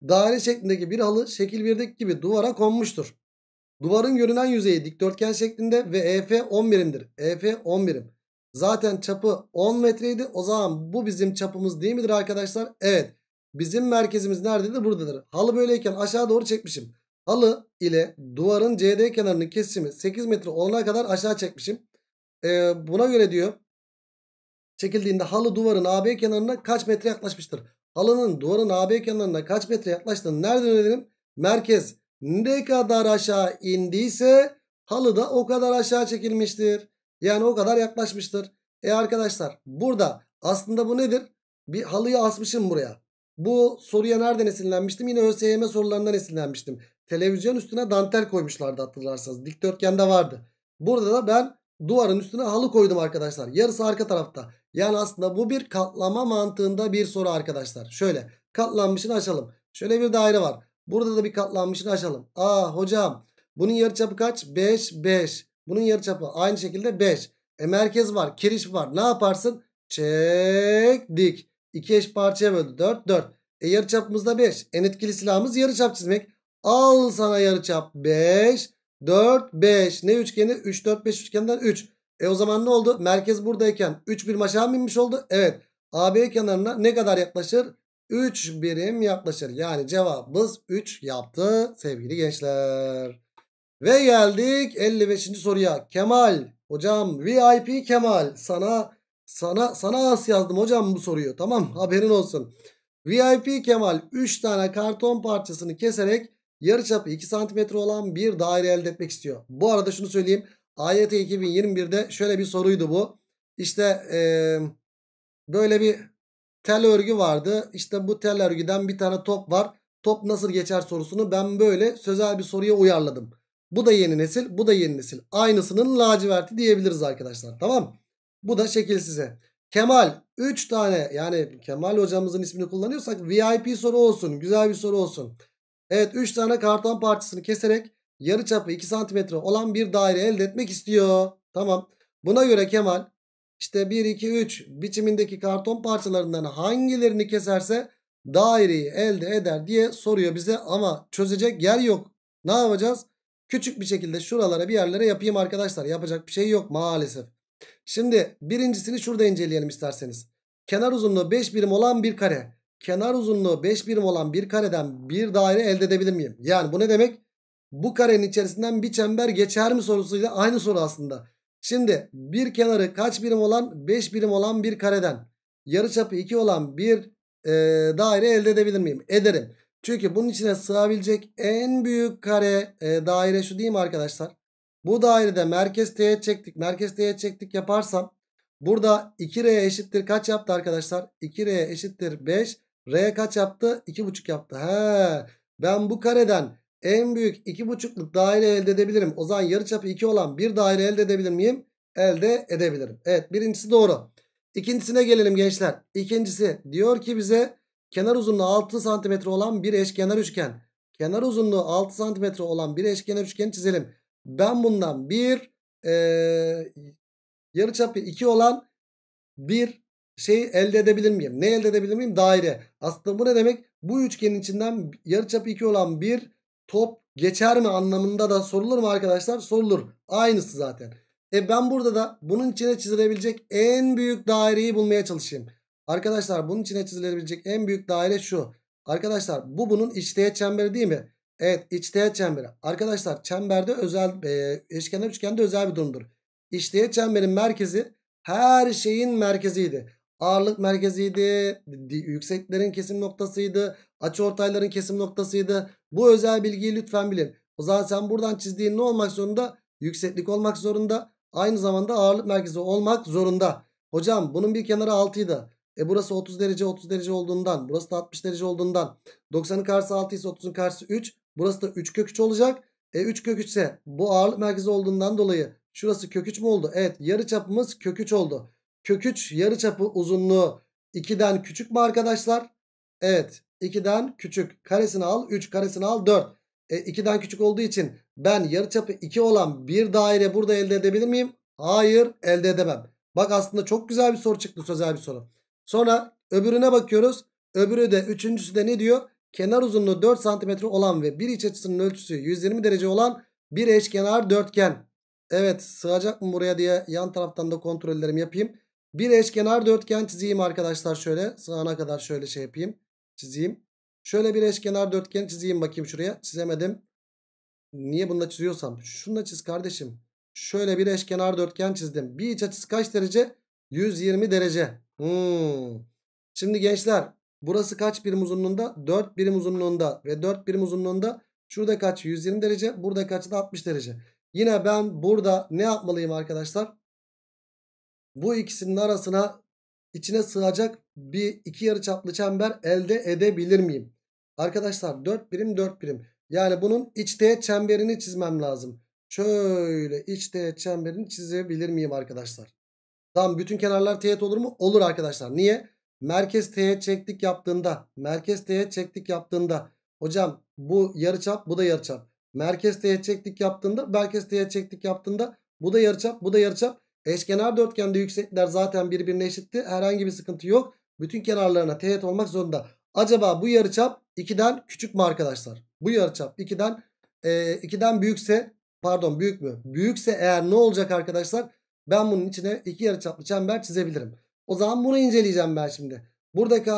Daire şeklindeki bir halı şekil 1'deki gibi duvara konmuştur. Duvarın görünen yüzeyi dikdörtgen şeklinde ve EF 10 birimdir. EF 10 birim. Zaten çapı 10 metreydi. O zaman bu bizim çapımız değil midir arkadaşlar? Evet. Bizim merkezimiz nerededir? Buradadır. Halı böyleyken aşağı doğru çekmişim. Halı ile duvarın CD kenarının kesimi 8 metre olana kadar aşağı çekmişim e, buna göre diyor çekildiğinde halı duvarın AB kenarına kaç metre yaklaşmıştır? Halının duvarın AB kenarına kaç metre yaklaştığını nereden öğrenelim? Merkez ne kadar aşağı indiyse halı da o kadar aşağı çekilmiştir. Yani o kadar yaklaşmıştır. E arkadaşlar burada aslında bu nedir? Bir halıyı asmışım buraya. Bu soruya nereden esinlenmiştim? Yine ÖSYM sorularından esinlenmiştim. Televizyon üstüne dantel koymuşlardı hatırlarsanız. Dikdörtgende vardı. Burada da ben duvarın üstüne halı koydum arkadaşlar. Yarısı arka tarafta. Yani aslında bu bir katlama mantığında bir soru arkadaşlar. Şöyle katlanmışını açalım. Şöyle bir daire var. Burada da bir katlanmışını açalım. Aa hocam bunun yarıçapı kaç? 5 5. Bunun yarıçapı aynı şekilde 5. E merkez var, kiriş var. Ne yaparsın? Çek dik. 2 eş parçaya böldü. 4 4. E yarıçapımız da 5. En etkili silahımız yarıçap çizmek. Al sana yarıçap 5. 4, 5. Ne üçgeni? 3, 4, 5 üçgeninden 3. E o zaman ne oldu? Merkez buradayken 3 birim aşağı mı inmiş oldu? Evet. AB kenarına ne kadar yaklaşır? 3 birim yaklaşır. Yani cevabımız 3 yaptı sevgili gençler. Ve geldik 55. soruya. Kemal hocam VIP Kemal sana sana sana as yazdım hocam bu soruyu. Tamam haberin olsun. VIP Kemal 3 tane karton parçasını keserek yarıçapı 2 cm olan bir daire elde etmek istiyor. Bu arada şunu söyleyeyim. AYT 2021'de şöyle bir soruydu bu. İşte ee, böyle bir tel örgü vardı. İşte bu tel örgüden bir tane top var. Top nasıl geçer sorusunu ben böyle sözel bir soruya uyarladım. Bu da yeni nesil, bu da yeni nesil. Aynısının laciverti diyebiliriz arkadaşlar. Tamam Bu da şekil size. Kemal 3 tane yani Kemal hocamızın ismini kullanıyorsak VIP soru olsun. Güzel bir soru olsun. Evet 3 tane karton parçasını keserek yarı çapı 2 santimetre olan bir daire elde etmek istiyor. Tamam. Buna göre Kemal işte 1, 2, 3 biçimindeki karton parçalarından hangilerini keserse daireyi elde eder diye soruyor bize. Ama çözecek yer yok. Ne yapacağız? Küçük bir şekilde şuralara bir yerlere yapayım arkadaşlar. Yapacak bir şey yok maalesef. Şimdi birincisini şurada inceleyelim isterseniz. Kenar uzunluğu 5 birim olan bir kare kenar uzunluğu 5 birim olan bir kareden bir daire elde edebilir miyim? Yani bu ne demek? Bu karenin içerisinden bir çember geçer mi sorusuyla aynı soru aslında. Şimdi bir kenarı kaç birim olan 5 birim olan bir kareden yarıçapı 2 olan bir e, daire elde edebilir miyim? Ederim. Çünkü bunun içine sığabilecek en büyük kare e, daire şu değil mi arkadaşlar? Bu dairede merkez teğet çektik. Merkez teğet çektik yaparsam burada 2R eşittir kaç yaptı arkadaşlar? 2R eşittir 5. R kaç yaptı? 2,5 yaptı. He. Ben bu kareden en büyük 2,5'luk daire elde edebilirim. O zaman yarıçapı 2 olan bir daire elde edebilir miyim? Elde edebilirim. Evet birincisi doğru. İkincisine gelelim gençler. İkincisi diyor ki bize kenar uzunluğu 6 cm olan bir eşkenar üçgen. Kenar uzunluğu 6 cm olan bir eşkenar üçgen çizelim. Ben bundan bir e, yarıçapı 2 olan bir şey elde edebilir miyim? Ne elde edebilir miyim? Daire. Aslında bu ne demek? Bu üçgenin içinden yarıçap 2 olan bir top geçer mi anlamında da sorulur mu arkadaşlar? Sorulur. Aynısı zaten. E ben burada da bunun içine çizilebilecek en büyük daireyi bulmaya çalışayım. Arkadaşlar bunun içine çizilebilecek en büyük daire şu. Arkadaşlar bu bunun içteğet çemberi değil mi? Evet içteğet çemberi. Arkadaşlar çemberde özel e, eşkenar üçgende özel bir durumdur. İçteğet çemberin merkezi her şeyin merkeziydi. Ağırlık merkeziydi. Yükseklerin kesim noktasıydı. açıortayların kesim noktasıydı. Bu özel bilgiyi lütfen bilin. O zaman sen buradan çizdiğin ne olmak zorunda? Yükseklik olmak zorunda. Aynı zamanda ağırlık merkezi olmak zorunda. Hocam bunun bir kenarı 6'ydı. E burası 30 derece 30 derece olduğundan. Burası da 60 derece olduğundan. 90'ın karşısı 6 ise 30'un karşısı 3. Burası da 3 kök 3 olacak. E 3 kök 3 ise bu ağırlık merkezi olduğundan dolayı şurası kök 3 mü oldu? Evet yarı çapımız kök 3 oldu. Kök 3 yarıçapı uzunluğu 2'den küçük mü arkadaşlar? Evet 2'den küçük. Karesini al 3 karesini al 4. E, 2'den küçük olduğu için ben yarıçapı 2 olan bir daire burada elde edebilir miyim? Hayır elde edemem. Bak aslında çok güzel bir soru çıktı sözel bir soru. Sonra öbürüne bakıyoruz. Öbürü de üçüncüsü de ne diyor? Kenar uzunluğu 4 cm olan ve bir iç açısının ölçüsü 120 derece olan bir eşkenar dörtgen. Evet sığacak mı buraya diye yan taraftan da kontrollerimi yapayım. Bir eşkenar dörtgen çizeyim arkadaşlar şöyle. Sağına kadar şöyle şey yapayım. Çizeyim. Şöyle bir eşkenar dörtgen çizeyim bakayım şuraya. Çizemedim. Niye bununla çiziyorsam? Şununla çiz kardeşim. Şöyle bir eşkenar dörtgen çizdim. Bir iç açısı kaç derece? 120 derece. Hmm. Şimdi gençler burası kaç birim uzunluğunda? 4 birim uzunluğunda ve 4 birim uzunluğunda şurada kaç? 120 derece. Burada kaç 60 derece. Yine ben burada ne yapmalıyım arkadaşlar? bu ikisinin arasına içine sığacak bir iki yarıçaplı çember elde edebilir miyim? Arkadaşlar 4 birim 4 birim. Yani bunun iç teğet çemberini çizmem lazım. Şöyle iç teğet çemberini çizebilir miyim arkadaşlar? Tamam bütün kenarlar teğet olur mu? Olur arkadaşlar. Niye? Merkez teğet çektik yaptığında. Merkez teğet çektik yaptığında. Hocam bu yarıçap bu da yarıçap. Merkez teğet çektik yaptığında. Merkez teğet çektik yaptığında. Bu da yarıçap bu da yarıçap. Eşkenar dörtgende yüksekler zaten birbirine eşitti. Herhangi bir sıkıntı yok. Bütün kenarlarına teğet olmak zorunda. Acaba bu yarıçap 2'den küçük mü arkadaşlar? Bu yarıçap 2'den e, 2'den büyükse pardon büyük mü? Büyükse eğer ne olacak arkadaşlar? Ben bunun içine iki yarıçaplı çember çizebilirim. O zaman bunu inceleyeceğim ben şimdi. Buradaki e,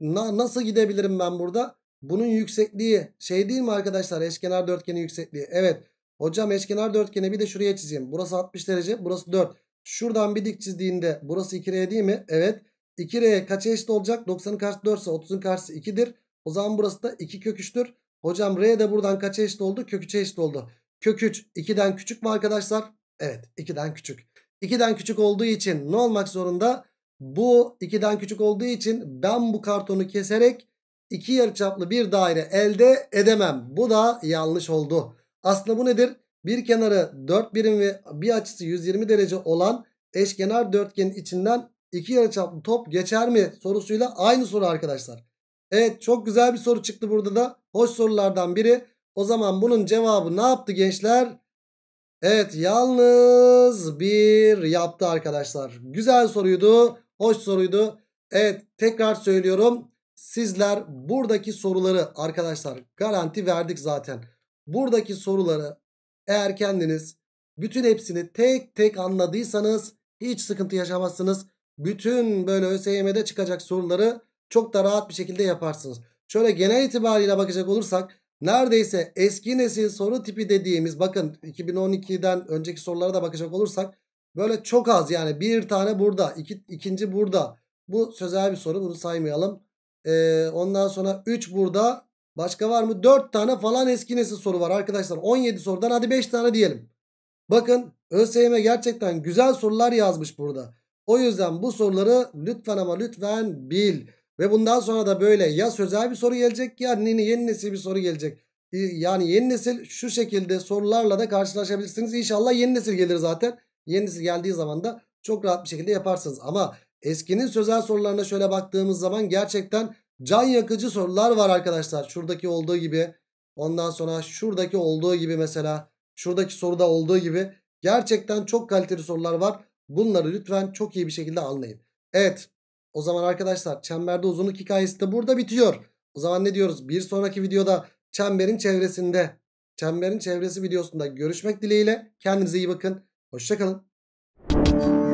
na, nasıl gidebilirim ben burada? Bunun yüksekliği şey değil mi arkadaşlar? Eşkenar dörtgenin yüksekliği. Evet. Hocam eşkenar dörtgeni bir de şuraya çizeyim. Burası 60 derece, burası 4. Şuradan bir dik çizdiğinde burası 2R değil mi? Evet. 2R kaça eşit olacak? 90'ın karşısı 4 ise 30'un karşısı 2'dir. O zaman burası da 2 kök 3'tür. Hocam R de buradan kaça eşit oldu? Kök 3'e eşit oldu. Kök 3 2'den küçük mü arkadaşlar? Evet 2'den küçük. 2'den küçük olduğu için ne olmak zorunda? Bu 2'den küçük olduğu için ben bu kartonu keserek 2 yarıçaplı bir daire elde edemem. Bu da yanlış oldu. Aslında bu nedir? Bir kenarı 4 birim ve bir açısı 120 derece olan eşkenar dörtgenin içinden iki yarıçaplı top geçer mi sorusuyla aynı soru arkadaşlar. Evet çok güzel bir soru çıktı burada da. Hoş sorulardan biri. O zaman bunun cevabı ne yaptı gençler? Evet yalnız bir yaptı arkadaşlar. Güzel soruydu. Hoş soruydu. Evet tekrar söylüyorum. Sizler buradaki soruları arkadaşlar garanti verdik zaten. Buradaki soruları eğer kendiniz bütün hepsini tek tek anladıysanız hiç sıkıntı yaşamazsınız. Bütün böyle ÖSYM'de çıkacak soruları çok da rahat bir şekilde yaparsınız. Şöyle genel itibariyle bakacak olursak neredeyse eski nesil soru tipi dediğimiz bakın 2012'den önceki sorulara da bakacak olursak böyle çok az yani bir tane burada iki, ikinci burada bu sözel bir soru bunu saymayalım. Ee, ondan sonra 3 burada Başka var mı? 4 tane falan eski nesil soru var arkadaşlar. 17 sorudan hadi 5 tane diyelim. Bakın ÖSYM gerçekten güzel sorular yazmış burada. O yüzden bu soruları lütfen ama lütfen bil. Ve bundan sonra da böyle ya sözel bir soru gelecek ya yeni nesil bir soru gelecek. Ee, yani yeni nesil şu şekilde sorularla da karşılaşabilirsiniz. İnşallah yeni nesil gelir zaten. Yeni nesil geldiği zaman da çok rahat bir şekilde yaparsınız. Ama eskinin sözel sorularına şöyle baktığımız zaman gerçekten Can yakıcı sorular var arkadaşlar. Şuradaki olduğu gibi. Ondan sonra şuradaki olduğu gibi mesela. Şuradaki soruda olduğu gibi. Gerçekten çok kaliteli sorular var. Bunları lütfen çok iyi bir şekilde anlayın. Evet. O zaman arkadaşlar çemberde uzunluk hikayesi de burada bitiyor. O zaman ne diyoruz? Bir sonraki videoda çemberin çevresinde, çemberin çevresi videosunda görüşmek dileğiyle. Kendinize iyi bakın. Hoşçakalın.